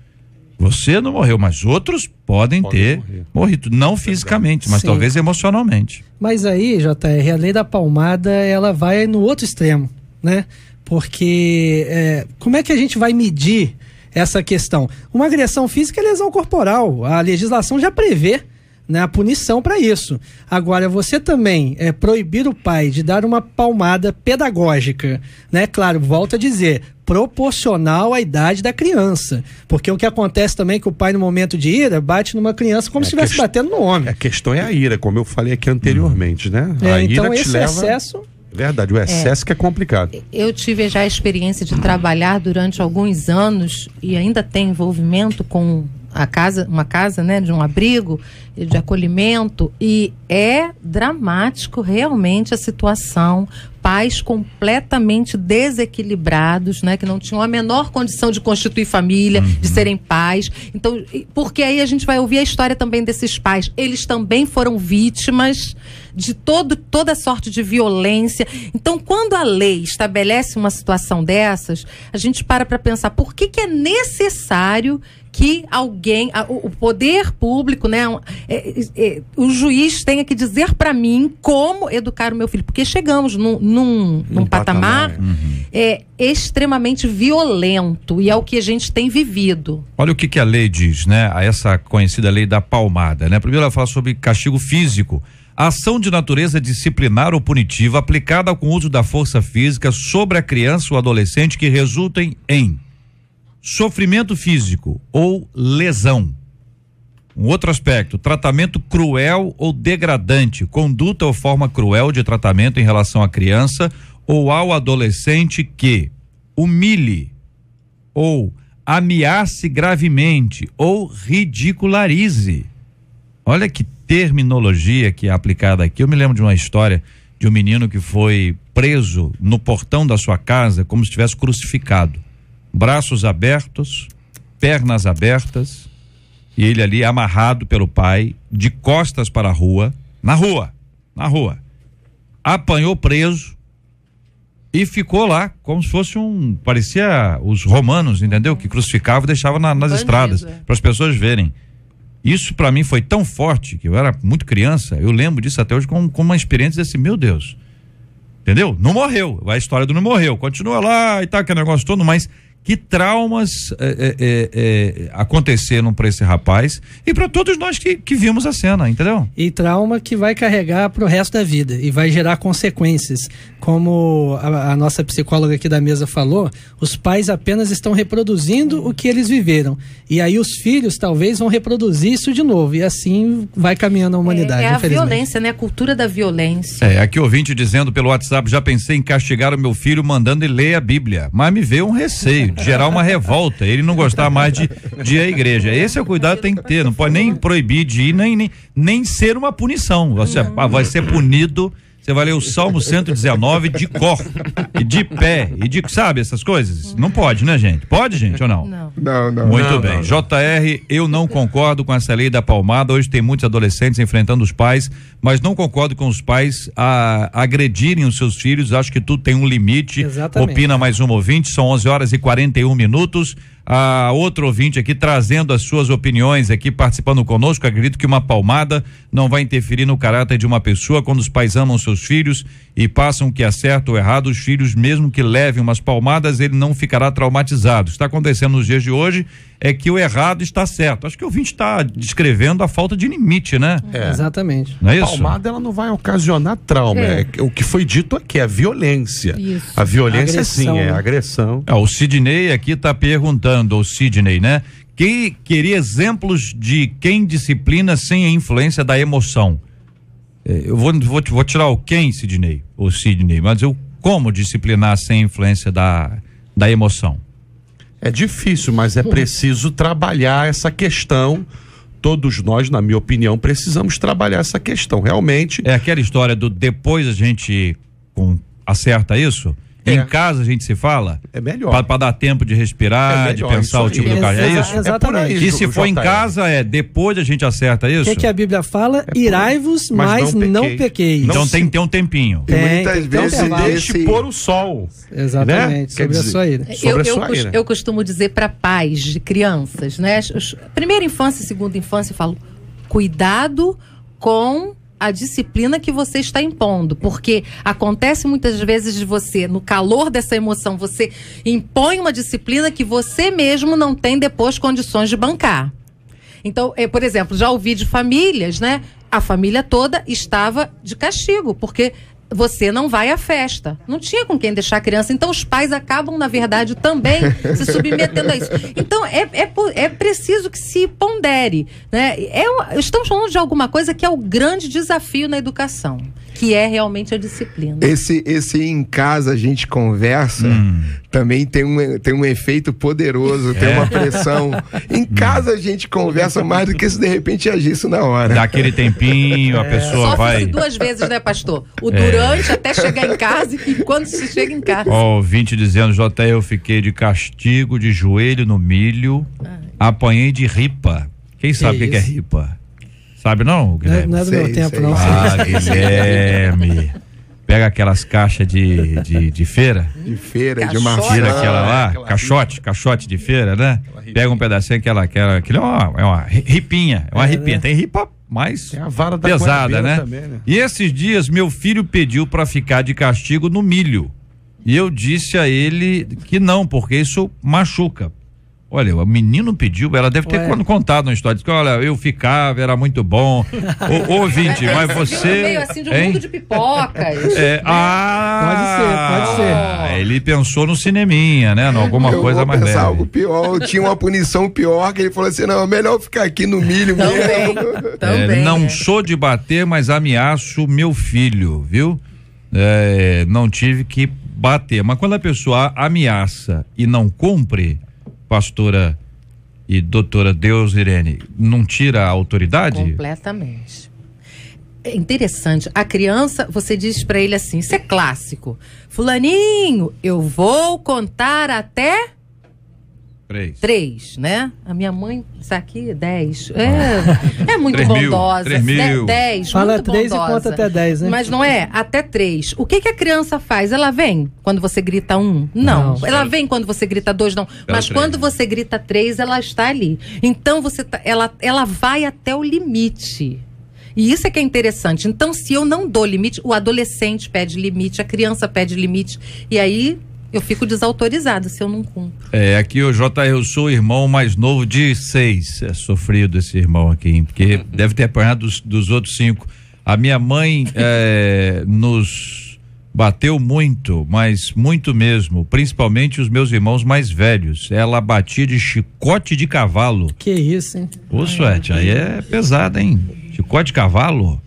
Você não morreu, mas outros podem, podem ter morrer. morrido. Não fisicamente, mas Sim. talvez emocionalmente. Mas aí, JR, a lei da palmada ela vai no outro extremo, né? Porque é, como é que a gente vai medir essa questão. Uma agressão física é lesão corporal. A legislação já prevê né, a punição para isso. Agora, você também é, proibir o pai de dar uma palmada pedagógica, né? Claro, volto a dizer, proporcional à idade da criança. Porque o que acontece também é que o pai, no momento de ira, bate numa criança como é se estivesse batendo no homem. A é questão é a ira, como eu falei aqui anteriormente, né? É, então, esse leva... excesso Verdade, o é. excesso é, que é complicado. Eu tive já a experiência de trabalhar durante alguns anos e ainda tem envolvimento com a casa, uma casa, né, de um abrigo, de acolhimento e é dramático realmente a situação, pais completamente desequilibrados, né, que não tinham a menor condição de constituir família, uhum. de serem pais. Então, porque aí a gente vai ouvir a história também desses pais. Eles também foram vítimas de todo, toda sorte de violência. Então, quando a lei estabelece uma situação dessas, a gente para para pensar por que, que é necessário que alguém, o poder público, né, é, é, é, o juiz tenha que dizer para mim como educar o meu filho, porque chegamos num, num, num patamar, patamar uhum. é, extremamente violento e é o que a gente tem vivido. Olha o que, que a lei diz, né? A essa conhecida lei da palmada, né? Primeiro ela fala sobre castigo físico ação de natureza disciplinar ou punitiva aplicada com o uso da força física sobre a criança ou adolescente que resultem em sofrimento físico ou lesão. Um outro aspecto, tratamento cruel ou degradante, conduta ou forma cruel de tratamento em relação à criança ou ao adolescente que humilhe ou ameace gravemente ou ridicularize. Olha que terminologia que é aplicada aqui. Eu me lembro de uma história de um menino que foi preso no portão da sua casa como se estivesse crucificado. Braços abertos, pernas abertas, e ele ali amarrado pelo pai, de costas para a rua, na rua, na rua. Apanhou preso e ficou lá, como se fosse um. Parecia os romanos, entendeu? Que crucificavam e deixavam na, nas Bandido, estradas, é. para as pessoas verem. Isso para mim foi tão forte que eu era muito criança, eu lembro disso até hoje como, como uma experiência desse, assim, meu Deus. Entendeu? Não morreu. A história do não morreu. Continua lá e tal, tá aquele negócio todo, mas que traumas é, é, é, aconteceram para esse rapaz e para todos nós que, que vimos a cena, entendeu? E trauma que vai carregar para o resto da vida e vai gerar consequências. Como a, a, nossa psicóloga aqui da mesa falou, os pais apenas estão reproduzindo o que eles viveram. E aí os filhos talvez vão reproduzir isso de novo. E assim vai caminhando a humanidade. É, é a violência, né? A cultura da violência. É, aqui ouvinte dizendo pelo WhatsApp: já pensei em castigar o meu filho mandando ele ler a Bíblia, mas me veio um receio gerar uma revolta, ele não gostar mais de, de ir à igreja. Esse é o cuidado que tem que ter, não pode nem proibir de ir, nem, nem, nem ser uma punição. Você ah, vai ser punido você vai ler o Salmo 119 de cor, e de pé, e de, sabe, essas coisas? Não pode, né, gente? Pode, gente, ou não? Não, não. não. Muito não, bem. Não, JR, eu não concordo com essa lei da palmada. Hoje tem muitos adolescentes enfrentando os pais, mas não concordo com os pais a agredirem os seus filhos. Acho que tudo tem um limite. Exatamente. Opina mais um ouvinte, são 11 horas e 41 minutos a outro ouvinte aqui trazendo as suas opiniões aqui, participando conosco. Acredito que uma palmada não vai interferir no caráter de uma pessoa quando os pais amam seus filhos e passam que é certo ou errado os filhos, mesmo que levem umas palmadas, ele não ficará traumatizado. Está acontecendo nos dias de hoje é que o errado está certo. Acho que o vinte está descrevendo a falta de limite, né? É. Exatamente. Não é isso? A palmada ela não vai ocasionar trauma. É. É, o que foi dito aqui é a violência. Isso. A violência agressão, sim, é né? agressão. É, o Sidney aqui está perguntando, o Sidney, né? Quem queria exemplos de quem disciplina sem a influência da emoção. É, eu vou, vou, vou tirar o quem, Sidney, ou Sidney, mas eu como disciplinar sem influência da, da emoção? É difícil, mas é preciso trabalhar essa questão. Todos nós, na minha opinião, precisamos trabalhar essa questão. Realmente. É aquela história do depois a gente com, acerta isso? É. Em casa a gente se fala? É melhor. Para dar tempo de respirar, é melhor, de pensar o tipo do carro. É isso? É Exatamente. e se for em casa, é depois a gente acerta isso? É o que, que a Bíblia fala? É Irai-vos, mas, mas, não pequeis. Então não tem que ter um tempinho. Tem, muitas vezes um deixe esse... pôr o sol. Né? Exatamente, né? sobre dizer, a sua ira. Eu, eu, eu costumo dizer para pais de crianças, né? Primeira infância e segunda infância, eu falo, cuidado com a disciplina que você está impondo, porque acontece muitas vezes de você, no calor dessa emoção, você impõe uma disciplina que você mesmo não tem depois condições de bancar. Então, é, por exemplo, já ouvi de famílias, né? A família toda estava de castigo, porque você não vai à festa. Não tinha com quem deixar a criança. Então, os pais acabam, na verdade, também se submetendo a isso. Então, é, é, é preciso que se pondere. Né? É, estamos falando de alguma coisa que é o grande desafio na educação que é realmente a disciplina. Esse, esse em casa a gente conversa hum. também tem um, tem um efeito poderoso, é. tem uma é. pressão. Em hum. casa a gente conversa mais do que se de repente agisse na hora. Dá aquele tempinho, é. a pessoa Só vai. duas vezes, né, pastor? O é. durante até chegar em casa e quando se chega em casa. Ó, oh, 20 dizendo, até eu fiquei de castigo, de joelho no milho, Ai. apanhei de ripa. Quem sabe o que, que é ripa? Sabe não, Guilherme? Não, não é, é do sei, meu tempo, sei. não. Ah, Guilherme. Pega aquelas caixas de, de, de feira. De feira, de uma Tira aquela lá, aquela caixote, caixote de feira, né? Pega um pedacinho, aquela, aquela, aquilo é uma, é uma ripinha, é uma é, ripinha. Né? Tem ripa mais Tem pesada, né? Também, né? E esses dias meu filho pediu para ficar de castigo no milho. E eu disse a ele que não, porque isso machuca. Olha, o menino pediu, ela deve ter Ué. contado uma história. Diz que, olha, eu ficava, era muito bom. Ô, ouvinte, mas você. meio assim de um hein? mundo de pipocas. É, né? ah, pode ser, pode ser. Ele pensou no cineminha, né? alguma eu coisa vou mais pensar leve. algo pior. Tinha uma punição pior que ele falou assim: não, é melhor ficar aqui no milho mesmo. Também. Também, é, não é. sou de bater, mas ameaço meu filho, viu? É, não tive que bater. Mas quando a pessoa ameaça e não cumpre, pastora e doutora Deus Irene, não tira a autoridade? Completamente. É interessante. A criança, você diz para ele assim: isso é clássico. Fulaninho, eu vou contar até Três. Três, né? A minha mãe, isso tá aqui, dez. É, é muito três bondosa. Mil, três né? mil. Dez, Fala muito três bondosa. e conta até dez, né? Mas não é? Até três. O que, que a criança faz? Ela vem quando você grita um? Não. não ela vem quando você grita dois, não. Mas três. quando você grita três, ela está ali. Então, você tá, ela, ela vai até o limite. E isso é que é interessante. Então, se eu não dou limite, o adolescente pede limite, a criança pede limite. E aí eu fico desautorizado se eu não cumpro. É, aqui o JR, eu sou o irmão mais novo de seis. É sofrido esse irmão aqui, hein? porque uhum. deve ter apanhado dos, dos, outros cinco. A minha mãe é, nos bateu muito, mas muito mesmo, principalmente os meus irmãos mais velhos. Ela batia de chicote de cavalo. Que isso, hein? Ô, Suete, aí é pesado, hein? Chicote de cavalo?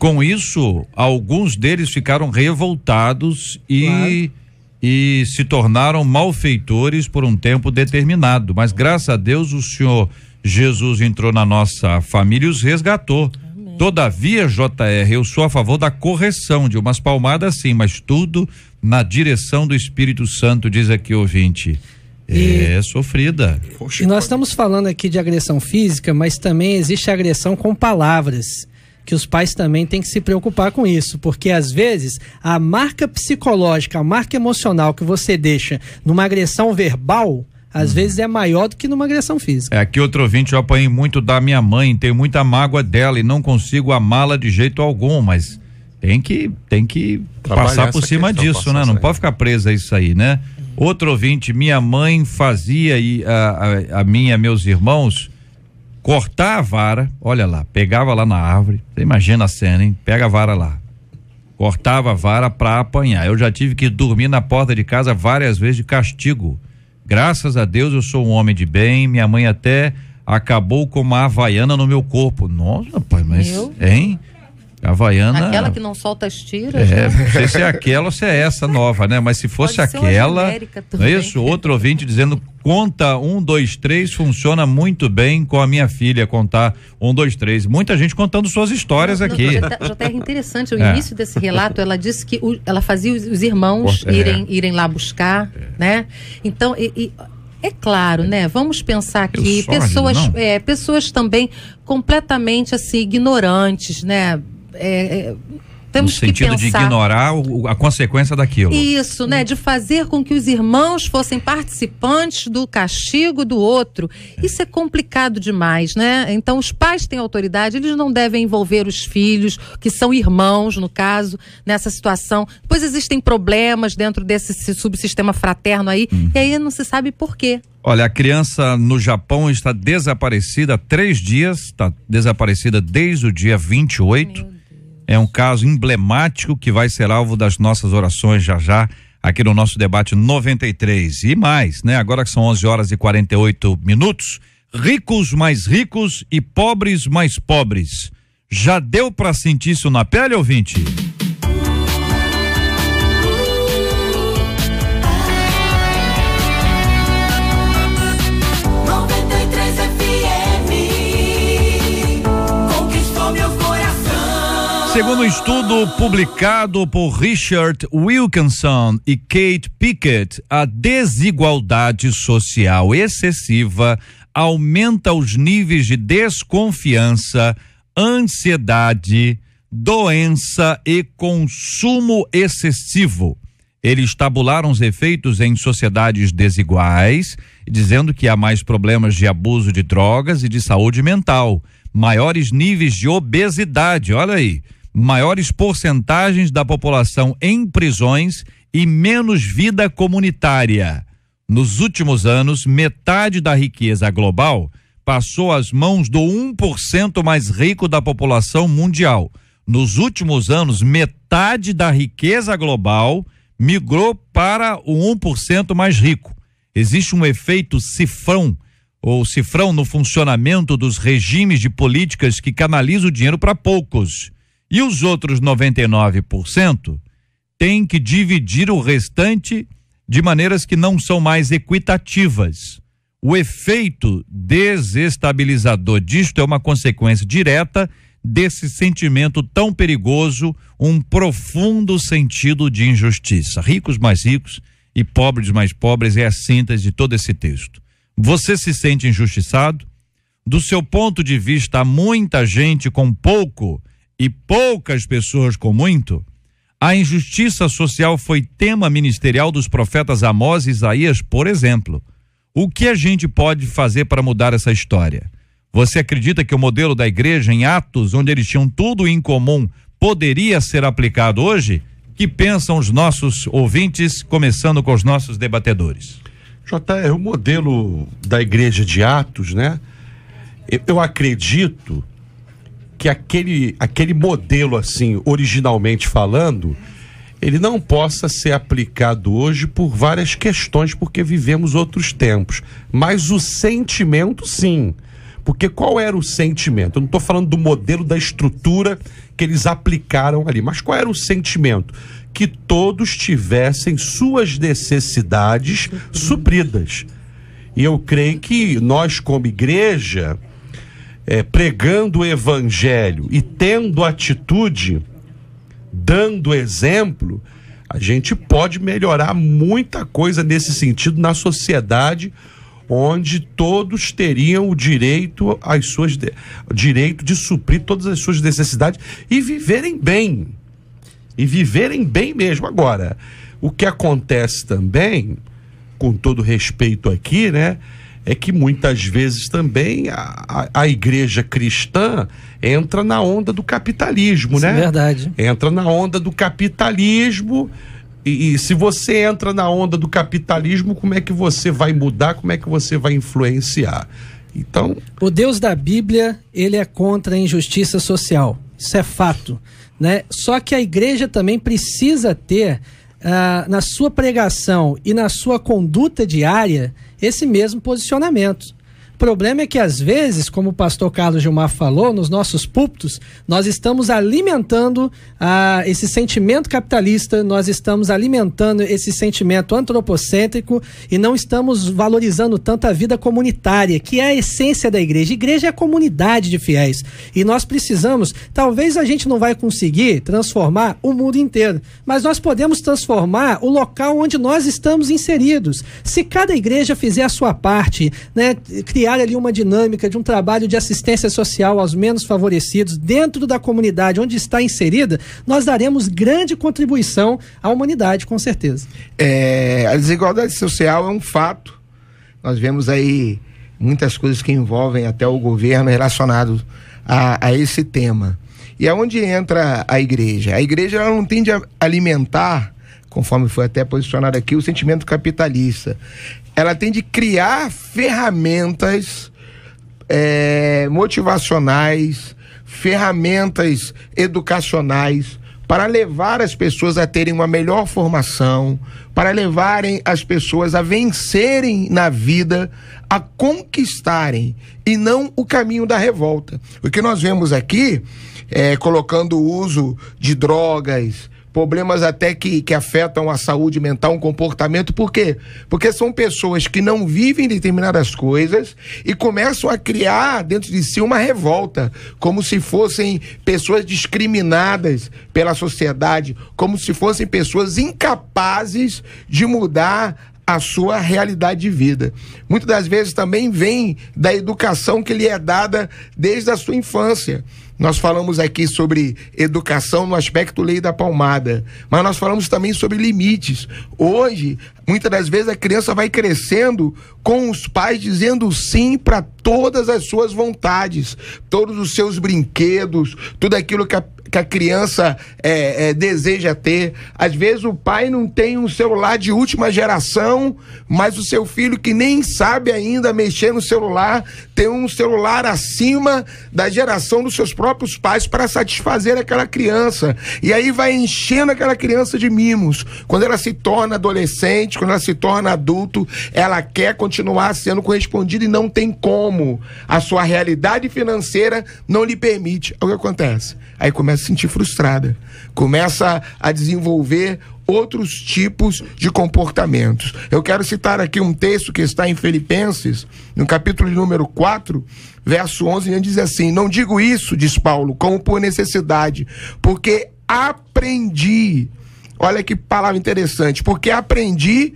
Com isso, alguns deles ficaram revoltados e. Claro e se tornaram malfeitores por um tempo determinado. Mas graças a Deus o Senhor Jesus entrou na nossa família e os resgatou. Amém. Todavia, JR, eu sou a favor da correção, de umas palmadas sim, mas tudo na direção do Espírito Santo, diz aqui o ouvinte. E, é sofrida. Poxa, e nós estamos falando aqui de agressão física, mas também existe agressão com palavras que os pais também têm que se preocupar com isso, porque às vezes a marca psicológica, a marca emocional que você deixa numa agressão verbal, às uhum. vezes é maior do que numa agressão física. É, aqui outro ouvinte, eu apanhei muito da minha mãe, tenho muita mágoa dela e não consigo amá-la de jeito algum, mas tem que, tem que passar por cima disso, né? Não pode ficar presa a isso aí, né? Uhum. Outro ouvinte, minha mãe fazia e a, a, a minha, meus irmãos, cortar a vara, olha lá, pegava lá na árvore, você imagina a cena, hein? Pega a vara lá. Cortava a vara para apanhar. Eu já tive que dormir na porta de casa várias vezes de castigo. Graças a Deus eu sou um homem de bem, minha mãe até acabou com uma havaiana no meu corpo. Nossa, rapaz, mas, meu? hein? Havaiana. Aquela que não solta as tiras. É, né? não sei se é aquela ou se é essa nova, né? Mas se fosse Pode aquela. Não é isso? Outro ouvinte dizendo: conta um, dois, três, funciona muito bem com a minha filha contar um, dois, três. Muita gente contando suas histórias não, aqui. Já tá, tá interessante, é o é. início desse relato, ela disse que o, ela fazia os, os irmãos é. irem, irem lá buscar, né? Então, e, e é claro, né? Vamos pensar aqui, pessoas, é, pessoas também completamente assim ignorantes, né? É, é, temos no sentido que pensar... de ignorar o, a consequência daquilo. Isso, né? De fazer com que os irmãos fossem participantes do castigo do outro. É. Isso é complicado demais, né? Então, os pais têm autoridade, eles não devem envolver os filhos, que são irmãos, no caso, nessa situação. Pois existem problemas dentro desse subsistema fraterno aí, hum. e aí não se sabe por quê. Olha, a criança no Japão está desaparecida há três dias, está desaparecida desde o dia 28. Meu é um caso emblemático que vai ser alvo das nossas orações já já aqui no nosso debate 93 e mais, né? Agora que são 11 horas e 48 minutos, ricos mais ricos e pobres mais pobres. Já deu para sentir isso na pele, ouvinte? Segundo um estudo publicado por Richard Wilkinson e Kate Pickett, a desigualdade social excessiva aumenta os níveis de desconfiança, ansiedade, doença e consumo excessivo. Eles tabularam os efeitos em sociedades desiguais, dizendo que há mais problemas de abuso de drogas e de saúde mental, maiores níveis de obesidade, olha aí, maiores porcentagens da população em prisões e menos vida comunitária. Nos últimos anos, metade da riqueza global passou às mãos do 1% mais rico da população mundial. Nos últimos anos, metade da riqueza global migrou para o 1% mais rico. Existe um efeito cifrão ou cifrão no funcionamento dos regimes de políticas que canaliza o dinheiro para poucos e os outros 99% têm que dividir o restante de maneiras que não são mais equitativas. O efeito desestabilizador disto é uma consequência direta desse sentimento tão perigoso, um profundo sentido de injustiça. Ricos mais ricos e pobres mais pobres é a síntese de todo esse texto. Você se sente injustiçado? Do seu ponto de vista, há muita gente com pouco e poucas pessoas com muito, a injustiça social foi tema ministerial dos profetas Amós e Isaías, por exemplo. O que a gente pode fazer para mudar essa história? Você acredita que o modelo da igreja em Atos, onde eles tinham tudo em comum, poderia ser aplicado hoje? Que pensam os nossos ouvintes, começando com os nossos debatedores? JR, é o modelo da igreja de Atos, né? Eu acredito que aquele, aquele modelo, assim, originalmente falando, ele não possa ser aplicado hoje por várias questões, porque vivemos outros tempos. Mas o sentimento, sim. Porque qual era o sentimento? Eu não estou falando do modelo da estrutura que eles aplicaram ali, mas qual era o sentimento? Que todos tivessem suas necessidades supridas. E eu creio que nós, como igreja, é, pregando o evangelho e tendo atitude, dando exemplo, a gente pode melhorar muita coisa nesse sentido na sociedade onde todos teriam o direito às suas de, direito de suprir todas as suas necessidades e viverem bem. E viverem bem mesmo agora. O que acontece também, com todo respeito aqui, né, é que muitas vezes também a, a, a igreja cristã entra na onda do capitalismo, Isso né? É verdade. Entra na onda do capitalismo. E, e, se você entra na onda do capitalismo, como é que você vai mudar? Como é que você vai influenciar? Então. O Deus da Bíblia, ele é contra a injustiça social. Isso é fato. Né? Só que a igreja também precisa ter, ah, na sua pregação e na sua conduta diária, esse mesmo posicionamento. O problema é que às vezes, como o pastor Carlos Gilmar falou, nos nossos púlpitos, nós estamos alimentando ah, esse sentimento capitalista, nós estamos alimentando esse sentimento antropocêntrico e não estamos valorizando tanto a vida comunitária, que é a essência da igreja. A igreja é a comunidade de fiéis. E nós precisamos, talvez a gente não vai conseguir transformar o mundo inteiro, mas nós podemos transformar o local onde nós estamos inseridos. Se cada igreja fizer a sua parte, né, criar criar ali uma dinâmica de um trabalho de assistência social aos menos favorecidos dentro da comunidade onde está inserida, nós daremos grande contribuição à humanidade, com certeza. É, a desigualdade social é um fato. Nós vemos aí muitas coisas que envolvem até o governo relacionados a, a esse tema. E aonde entra a igreja? A igreja ela não tende a alimentar, conforme foi até posicionado aqui, o sentimento capitalista ela tem de criar ferramentas é, motivacionais, ferramentas educacionais para levar as pessoas a terem uma melhor formação, para levarem as pessoas a vencerem na vida, a conquistarem e não o caminho da revolta. O que nós vemos aqui é colocando o uso de drogas, problemas até que, que afetam a saúde mental, um comportamento. Por quê? Porque são pessoas que não vivem determinadas coisas e começam a criar dentro de si uma revolta, como se fossem pessoas discriminadas pela sociedade, como se fossem pessoas incapazes de mudar a sua realidade de vida. Muitas das vezes também vem da educação que lhe é dada desde a sua infância. Nós falamos aqui sobre educação no aspecto lei da palmada, mas nós falamos também sobre limites. Hoje, Muitas das vezes a criança vai crescendo com os pais dizendo sim para todas as suas vontades, todos os seus brinquedos, tudo aquilo que a que a criança é, é, deseja ter. Às vezes o pai não tem um celular de última geração, mas o seu filho que nem sabe ainda mexer no celular tem um celular acima da geração dos seus próprios pais para satisfazer aquela criança. E aí vai enchendo aquela criança de mimos. Quando ela se torna adolescente, adolescente, quando ela se torna adulto, ela quer continuar sendo correspondida e não tem como. A sua realidade financeira não lhe permite. É o que acontece? Aí começa a se sentir frustrada, começa a desenvolver outros tipos de comportamentos. Eu quero citar aqui um texto que está em Filipenses, no capítulo número 4, verso 11, ele diz assim: Não digo isso, diz Paulo, como por necessidade, porque aprendi Olha que palavra interessante, porque aprendi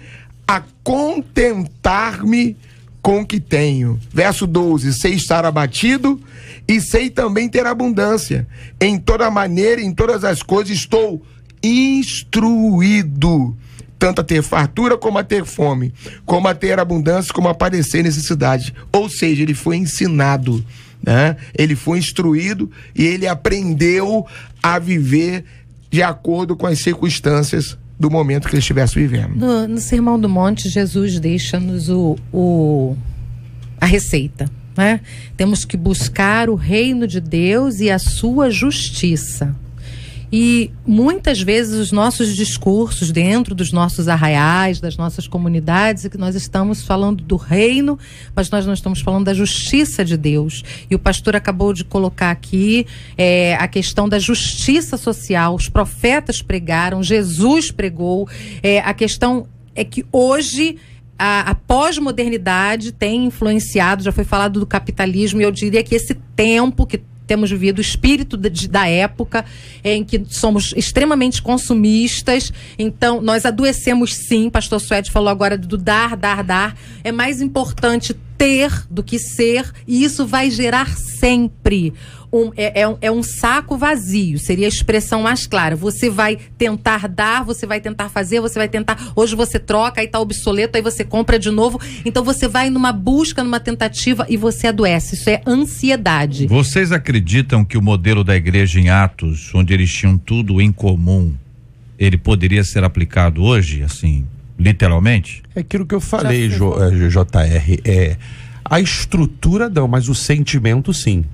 a contentar-me com o que tenho. Verso 12: sei estar abatido e sei também ter abundância. Em toda maneira, em todas as coisas, estou instruído, tanto a ter fartura como a ter fome, como a ter abundância, como a padecer necessidade. Ou seja, ele foi ensinado, né? ele foi instruído e ele aprendeu a viver de acordo com as circunstâncias do momento que ele estivesse vivendo. No, no Sermão do Monte, Jesus deixa-nos o, o, a receita. Né? Temos que buscar o reino de Deus e a sua justiça. E muitas vezes os nossos discursos dentro dos nossos arraiais, das nossas comunidades, é que nós estamos falando do reino, mas nós não estamos falando da justiça de Deus. E o pastor acabou de colocar aqui é, a questão da justiça social. Os profetas pregaram, Jesus pregou. É, a questão é que hoje a, a pós-modernidade tem influenciado, já foi falado do capitalismo, e eu diria que esse tempo que temos vivido o espírito de, da época em que somos extremamente consumistas. Então, nós adoecemos sim. Pastor Suede falou agora do dar, dar, dar. É mais importante ter do que ser, e isso vai gerar sempre um, é, é, um, é um saco vazio, seria a expressão mais clara. Você vai tentar dar, você vai tentar fazer, você vai tentar. Hoje você troca, aí tá obsoleto, aí você compra de novo. Então você vai numa busca, numa tentativa e você adoece. Isso é ansiedade. Vocês acreditam que o modelo da igreja em Atos, onde eles tinham tudo em comum, ele poderia ser aplicado hoje, assim, literalmente? É aquilo que eu falei, JR. Eh, é, a estrutura não, mas o sentimento sim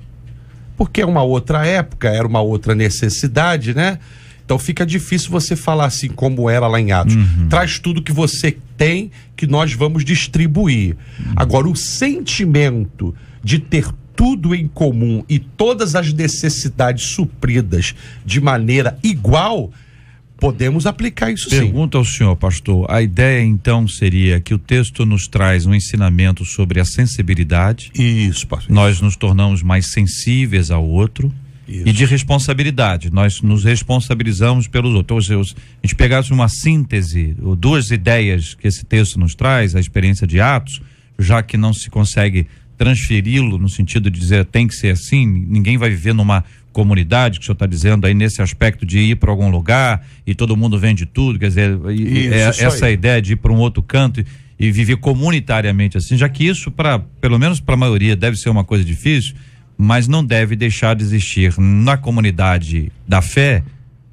porque é uma outra época, era uma outra necessidade, né? Então fica difícil você falar assim como era lá em Atos. Uhum. Traz tudo que você tem que nós vamos distribuir. Uhum. Agora, o sentimento de ter tudo em comum e todas as necessidades supridas de maneira igual Podemos aplicar isso Pergunta sim. Pergunta ao senhor, pastor. A ideia então seria que o texto nos traz um ensinamento sobre a sensibilidade. Isso, pastor. Nós nos tornamos mais sensíveis ao outro. Isso. E de responsabilidade, nós nos responsabilizamos pelos outros. Ou então, seja, a gente pegasse uma síntese, ou duas ideias que esse texto nos traz, a experiência de Atos, já que não se consegue transferi-lo no sentido de dizer tem que ser assim, ninguém vai viver numa comunidade, que o senhor está dizendo aí nesse aspecto de ir para algum lugar e todo mundo vende tudo, quer dizer, isso, é, isso essa ideia de ir para um outro canto e, e, viver comunitariamente assim, já que isso, para pelo menos para a maioria, deve ser uma coisa difícil, mas não deve deixar de existir na comunidade da fé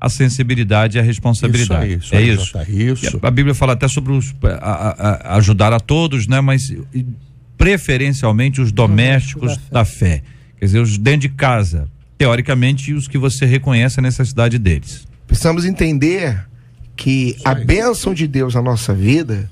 a sensibilidade e a responsabilidade. Isso aí, isso é aí, isso. isso. A, a Bíblia fala até sobre os, a, a, ajudar a todos, né? Mas preferencialmente os domésticos da fé. da fé. Quer dizer, os dentro de casa, teoricamente, os que você reconhece a necessidade deles. Precisamos entender que a bênção de Deus na nossa vida,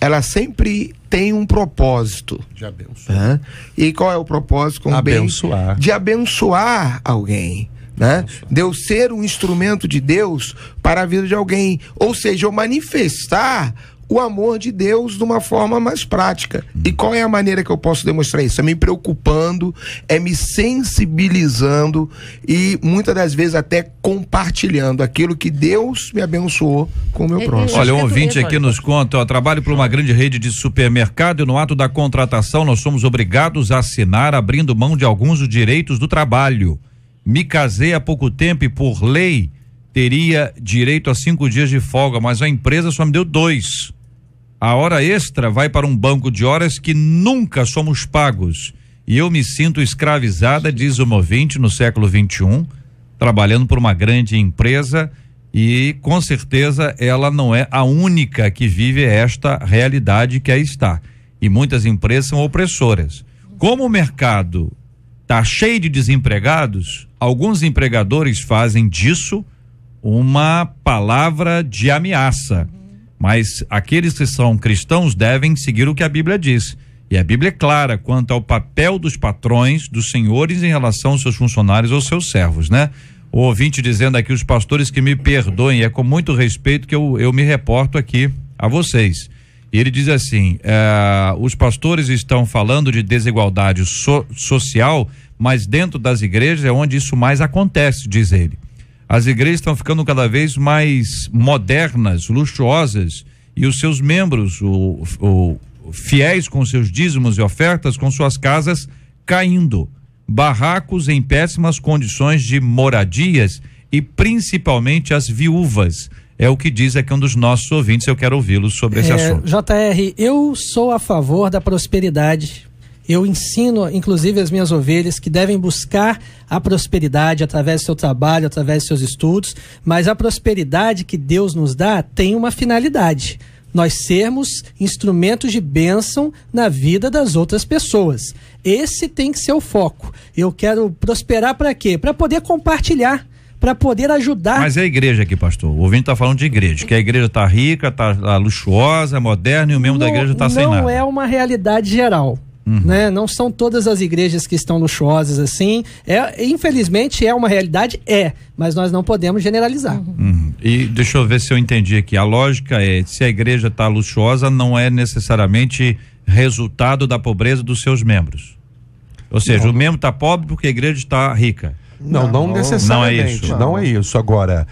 ela sempre tem um propósito. De abençoar. Né? E qual é o propósito? Com abençoar. Bem, de abençoar alguém. Né? Abençoar. De eu ser um instrumento de Deus para a vida de alguém. Ou seja, eu manifestar o amor de Deus de uma forma mais prática. E qual é a maneira que eu posso demonstrar isso? É me preocupando, é me sensibilizando e muitas das vezes até compartilhando aquilo que Deus me abençoou com o meu é, próximo. Olha, um ouvinte aqui nos conta, ó, trabalho para uma grande rede de supermercado e no ato da contratação nós somos obrigados a assinar abrindo mão de alguns dos direitos do trabalho. Me casei há pouco tempo e por lei teria direito a cinco dias de folga, mas a empresa só me deu dois. A hora extra vai para um banco de horas que nunca somos pagos. E eu me sinto escravizada, diz o ouvinte no século 21, trabalhando por uma grande empresa e com certeza ela não é a única que vive esta realidade que aí está. E muitas empresas são opressoras. Como o mercado está cheio de desempregados, alguns empregadores fazem disso uma palavra de ameaça. Mas aqueles que são cristãos devem seguir o que a Bíblia diz. E a Bíblia é clara quanto ao papel dos patrões, dos senhores em relação aos seus funcionários ou seus servos, né? O ouvinte dizendo aqui, os pastores que me perdoem, é com muito respeito que eu, eu me reporto aqui a vocês. E ele diz assim: eh, os pastores estão falando de desigualdade so social, mas dentro das igrejas é onde isso mais acontece, diz ele. As igrejas estão ficando cada vez mais modernas, luxuosas, e os seus membros, o, o, fiéis com seus dízimos e ofertas, com suas casas caindo. Barracos em péssimas condições de moradias e principalmente as viúvas. É o que diz aqui um dos nossos ouvintes, eu quero ouvi-los sobre é, esse assunto. JR, eu sou a favor da prosperidade eu ensino, inclusive, as minhas ovelhas que devem buscar a prosperidade através do seu trabalho, através dos seus estudos, mas a prosperidade que Deus nos dá tem uma finalidade nós sermos instrumentos de bênção na vida das outras pessoas. Esse tem que ser o foco. Eu quero prosperar para quê? Para poder compartilhar. Para poder ajudar. Mas é a igreja aqui, pastor. O ouvinte está falando de igreja, que a igreja está rica, está tá luxuosa, moderna e o membro não, da igreja está sem nada. Não é uma realidade geral. Uhum. Né? Não são todas as igrejas que estão luxuosas assim. É, infelizmente é uma realidade, é, mas nós não podemos generalizar. Uhum. uhum. E deixa eu ver se eu entendi aqui. A lógica é: se a igreja está luxuosa, não é necessariamente resultado da pobreza dos seus membros. Ou seja, não. o membro está pobre porque a igreja está rica. Não, não, não é necessariamente. Não é isso. Não é isso. Agora,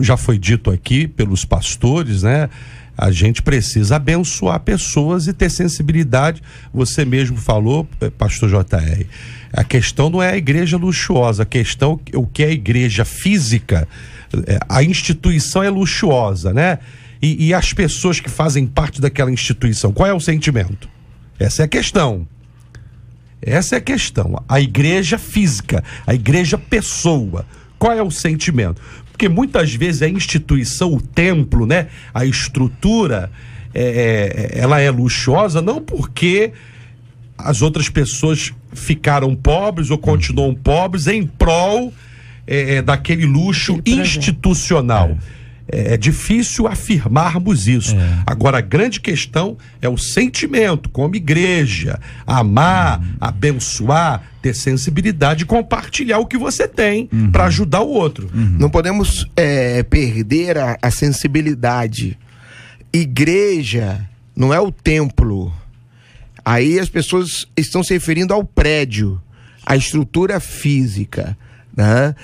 já foi dito aqui pelos pastores, né? A gente precisa abençoar pessoas e ter sensibilidade. Você mesmo falou, eh, pastor JR. A questão não é a igreja luxuosa, a questão é o que é a igreja física. Eh, a instituição é luxuosa, né? E, e as pessoas que fazem parte daquela instituição, qual é o sentimento? Essa é a questão. Essa é a questão. A igreja física, a igreja pessoa. Qual é o sentimento? Porque muitas vezes a instituição, o templo, né? A estrutura, é, é, é, ela é luxuosa não porque as outras pessoas ficaram pobres ou continuam pobres em prol é, é daquele luxo institucional. É. É, é difícil afirmarmos isso. É. Agora, a grande questão é o sentimento, como igreja, amar, uhum. abençoar, ter sensibilidade e compartilhar o que você tem uhum. para ajudar o outro. Uhum. Não podemos é, perder a, a sensibilidade. Igreja não é o templo. Aí as pessoas estão se referindo ao prédio, à estrutura física. Né?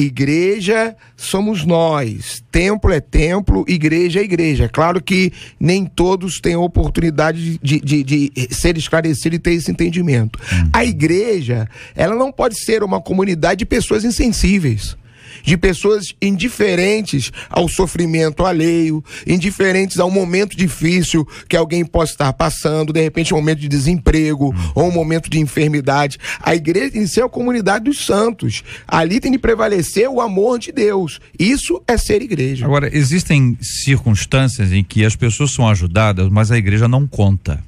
Igreja somos nós, templo é templo, igreja é igreja. Claro que nem todos têm a oportunidade de, de, de ser esclarecido e ter esse entendimento. Hum. A igreja, ela não pode ser uma comunidade de pessoas insensíveis de pessoas indiferentes ao sofrimento alheio, indiferentes ao momento difícil que alguém possa estar passando, de repente um momento de desemprego ou um momento de enfermidade. A igreja tem que ser é a comunidade dos santos. Ali tem de prevalecer o amor de Deus. Isso é ser igreja. Agora, existem circunstâncias em que as pessoas são ajudadas, mas a igreja não conta.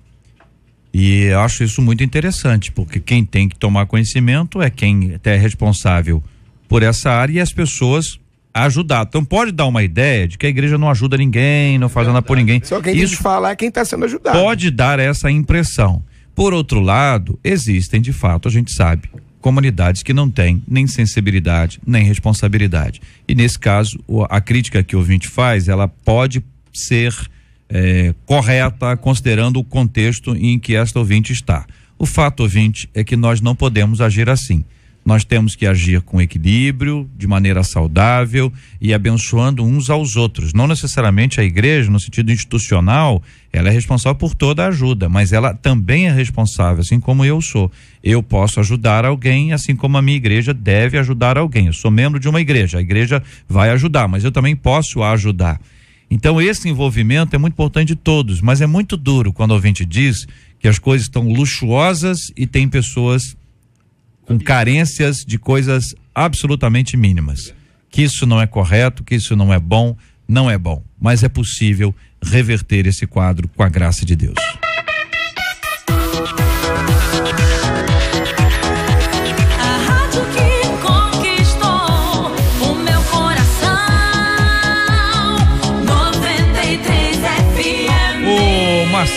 E acho isso muito interessante, porque quem tem que tomar conhecimento é quem é responsável por essa área e as pessoas ajudar. Então pode dar uma ideia de que a igreja não ajuda ninguém, não faz nada por ninguém. Só quem Isso que falar é quem está sendo ajudado. Pode dar essa impressão. Por outro lado, existem de fato, a gente sabe, comunidades que não têm nem sensibilidade, nem responsabilidade. E nesse caso, a crítica que o ouvinte faz, ela pode ser é, correta, considerando o contexto em que esta ouvinte está. O fato, ouvinte, é que nós não podemos agir assim nós temos que agir com equilíbrio, de maneira saudável e abençoando uns aos outros. Não necessariamente a igreja, no sentido institucional, ela é responsável por toda a ajuda, mas ela também é responsável, assim como eu sou. Eu posso ajudar alguém, assim como a minha igreja deve ajudar alguém. Eu sou membro de uma igreja, a igreja vai ajudar, mas eu também posso ajudar. Então, esse envolvimento é muito importante de todos, mas é muito duro quando o ouvinte diz que as coisas estão luxuosas e tem pessoas com carências de coisas absolutamente mínimas. Que isso não é correto, que isso não é bom, não é bom. Mas é possível reverter esse quadro com a graça de Deus.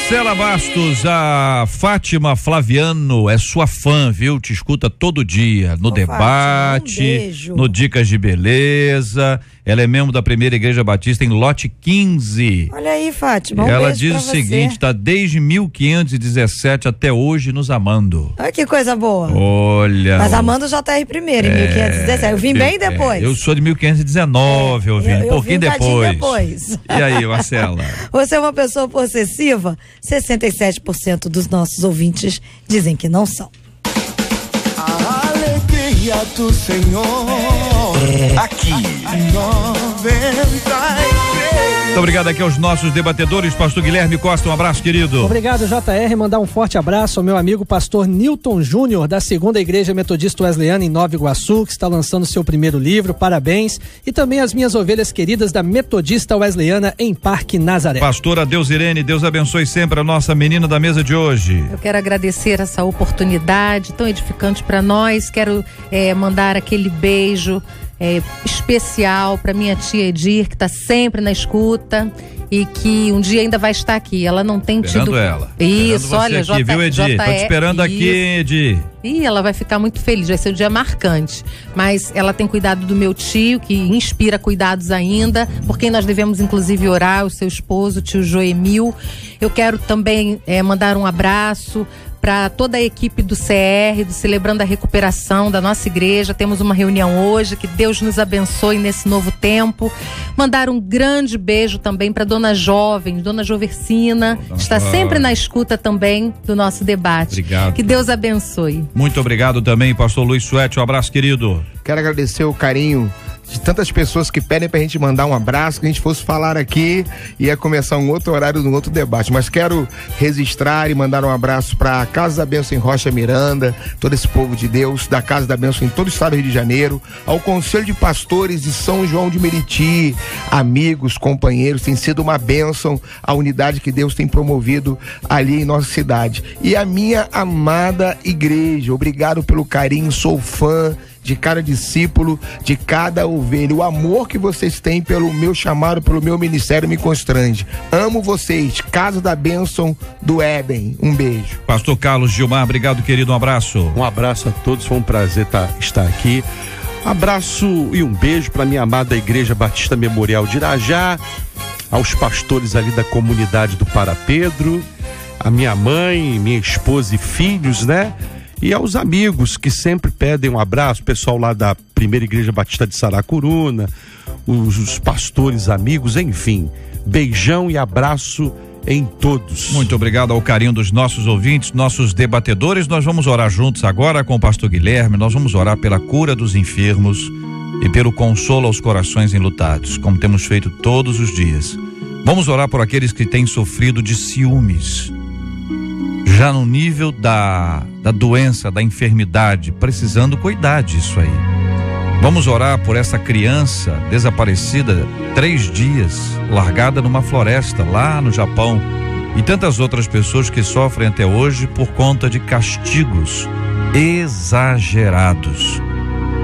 Marcela Bastos, a Fátima Flaviano é sua fã, viu? Te escuta todo dia no Ô, debate, Fátima, um no dicas de beleza ela é membro da primeira igreja batista em lote 15. Olha aí, Fátima. Um ela diz o você. seguinte: está desde 1517 até hoje nos amando. Olha que coisa boa. Olha. Mas amando o JR tá primeiro, em 1517. É, eu vim bem depois. É, eu sou de 1519, é, eu vim, eu, um pouquinho vim depois. depois. E aí, Marcela? você é uma pessoa possessiva? 67% dos nossos ouvintes dizem que não são. A alegria do Senhor aqui. Muito obrigado aqui aos nossos debatedores, pastor Guilherme Costa, um abraço, querido. Obrigado, JR, mandar um forte abraço ao meu amigo pastor Newton Júnior, da Segunda Igreja Metodista Wesleyana em Nova Iguaçu, que está lançando seu primeiro livro, parabéns, e também as minhas ovelhas queridas da Metodista Wesleyana em Parque Nazaré. Pastora Deus Irene, Deus abençoe sempre a nossa menina da mesa de hoje. Eu quero agradecer essa oportunidade tão edificante para nós, quero eh, mandar aquele beijo é, especial para minha tia Edir, que está sempre na escuta e que um dia ainda vai estar aqui. Ela não tem esperando tido. ela. Isso, esperando olha, aqui, J, viu, Edir? te esperando Isso. aqui, Edir. E ela vai ficar muito feliz, vai ser um dia marcante. Mas ela tem cuidado do meu tio, que inspira cuidados ainda, por quem nós devemos inclusive orar, o seu esposo, o tio Joemil. Eu quero também é, mandar um abraço para toda a equipe do CR, do Celebrando a Recuperação da nossa igreja. Temos uma reunião hoje, que Deus nos abençoe nesse novo tempo. Mandar um grande beijo também para Dona Jovem, Dona Jovercina, está sempre na escuta também do nosso debate. Obrigado. Que Deus abençoe. Muito obrigado também, pastor Luiz Suete. Um abraço, querido. Quero agradecer o carinho de tantas pessoas que pedem pra gente mandar um abraço, que a gente fosse falar aqui, ia começar um outro horário, um outro debate. Mas quero registrar e mandar um abraço pra Casa da Benção em Rocha Miranda, todo esse povo de Deus, da Casa da Benção em todo o estado do Rio de Janeiro, ao Conselho de Pastores de São João de Meriti, amigos, companheiros, tem sido uma bênção a unidade que Deus tem promovido ali em nossa cidade. E a minha amada igreja, obrigado pelo carinho, sou fã de cada discípulo, de cada ovelha. O amor que vocês têm pelo meu chamado, pelo meu ministério me constrange. Amo vocês. Casa da bênção do Éden. Um beijo. Pastor Carlos Gilmar, obrigado, querido. Um abraço. Um abraço a todos. Foi um prazer tá, estar aqui. Abraço e um beijo para minha amada Igreja Batista Memorial de Irajá, aos pastores ali da comunidade do Para Pedro, a minha mãe, minha esposa e filhos, né? e aos amigos que sempre pedem um abraço, pessoal lá da Primeira Igreja Batista de Saracuruna, os, os pastores amigos, enfim. Beijão e abraço em todos. Muito obrigado ao carinho dos nossos ouvintes, nossos debatedores. Nós vamos orar juntos agora com o pastor Guilherme. Nós vamos orar pela cura dos enfermos e pelo consolo aos corações enlutados, como temos feito todos os dias. Vamos orar por aqueles que têm sofrido de ciúmes, já no nível da, da doença, da enfermidade, precisando cuidar disso aí. Vamos orar por essa criança desaparecida três dias, largada numa floresta lá no Japão, e tantas outras pessoas que sofrem até hoje por conta de castigos exagerados.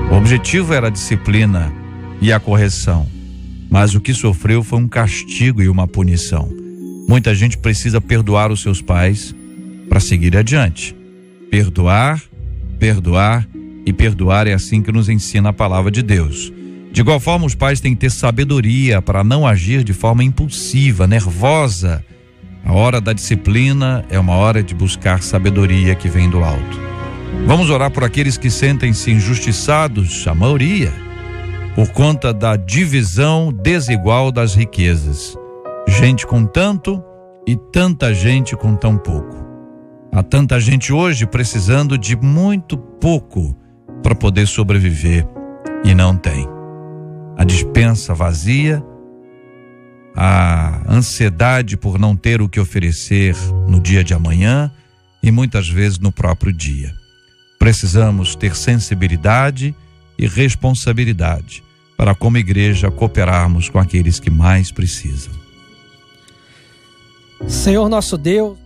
O objetivo era a disciplina e a correção, mas o que sofreu foi um castigo e uma punição. Muita gente precisa perdoar os seus pais, para seguir adiante. Perdoar, perdoar e perdoar é assim que nos ensina a palavra de Deus. De igual forma, os pais têm que ter sabedoria para não agir de forma impulsiva, nervosa. A hora da disciplina é uma hora de buscar sabedoria que vem do alto. Vamos orar por aqueles que sentem-se injustiçados, a maioria, por conta da divisão desigual das riquezas. Gente com tanto e tanta gente com tão pouco. Há tanta gente hoje precisando de muito pouco para poder sobreviver e não tem. A dispensa vazia, a ansiedade por não ter o que oferecer no dia de amanhã e muitas vezes no próprio dia. Precisamos ter sensibilidade e responsabilidade para, como igreja, cooperarmos com aqueles que mais precisam. Senhor nosso Deus,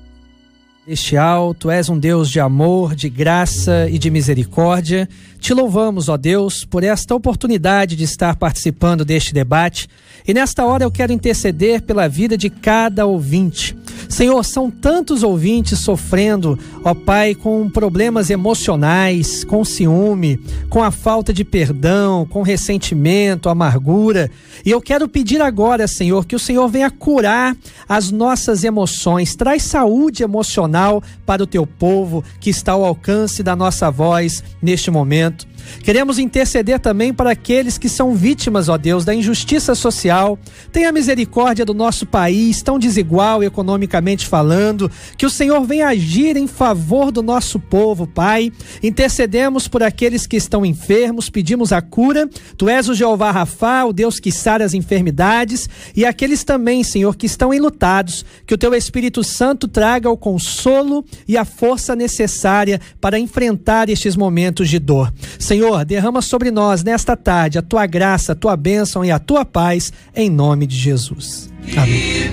este tu és um Deus de amor, de graça e de misericórdia. Te louvamos, ó Deus, por esta oportunidade de estar participando deste debate. E nesta hora eu quero interceder pela vida de cada ouvinte. Senhor, são tantos ouvintes sofrendo, ó Pai, com problemas emocionais, com ciúme, com a falta de perdão, com ressentimento, amargura. E eu quero pedir agora, Senhor, que o Senhor venha curar as nossas emoções, traz saúde emocional canal para o teu povo que está ao alcance da nossa voz neste momento. Queremos interceder também para aqueles que são vítimas, ó Deus, da injustiça social. Tenha misericórdia do nosso país, tão desigual economicamente falando. Que o Senhor venha agir em favor do nosso povo, Pai. Intercedemos por aqueles que estão enfermos, pedimos a cura. Tu és o Jeová Rafá, o Deus que sara as enfermidades. E aqueles também, Senhor, que estão enlutados, que o teu Espírito Santo traga o consolo e a força necessária para enfrentar estes momentos de dor. Senhor, Senhor, derrama sobre nós nesta tarde a tua graça, a tua bênção e a tua paz, em nome de Jesus. Amém. Que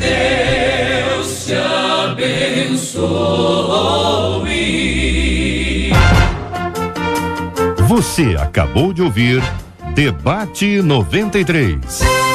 Deus te abençoe. Você acabou de ouvir Debate 93.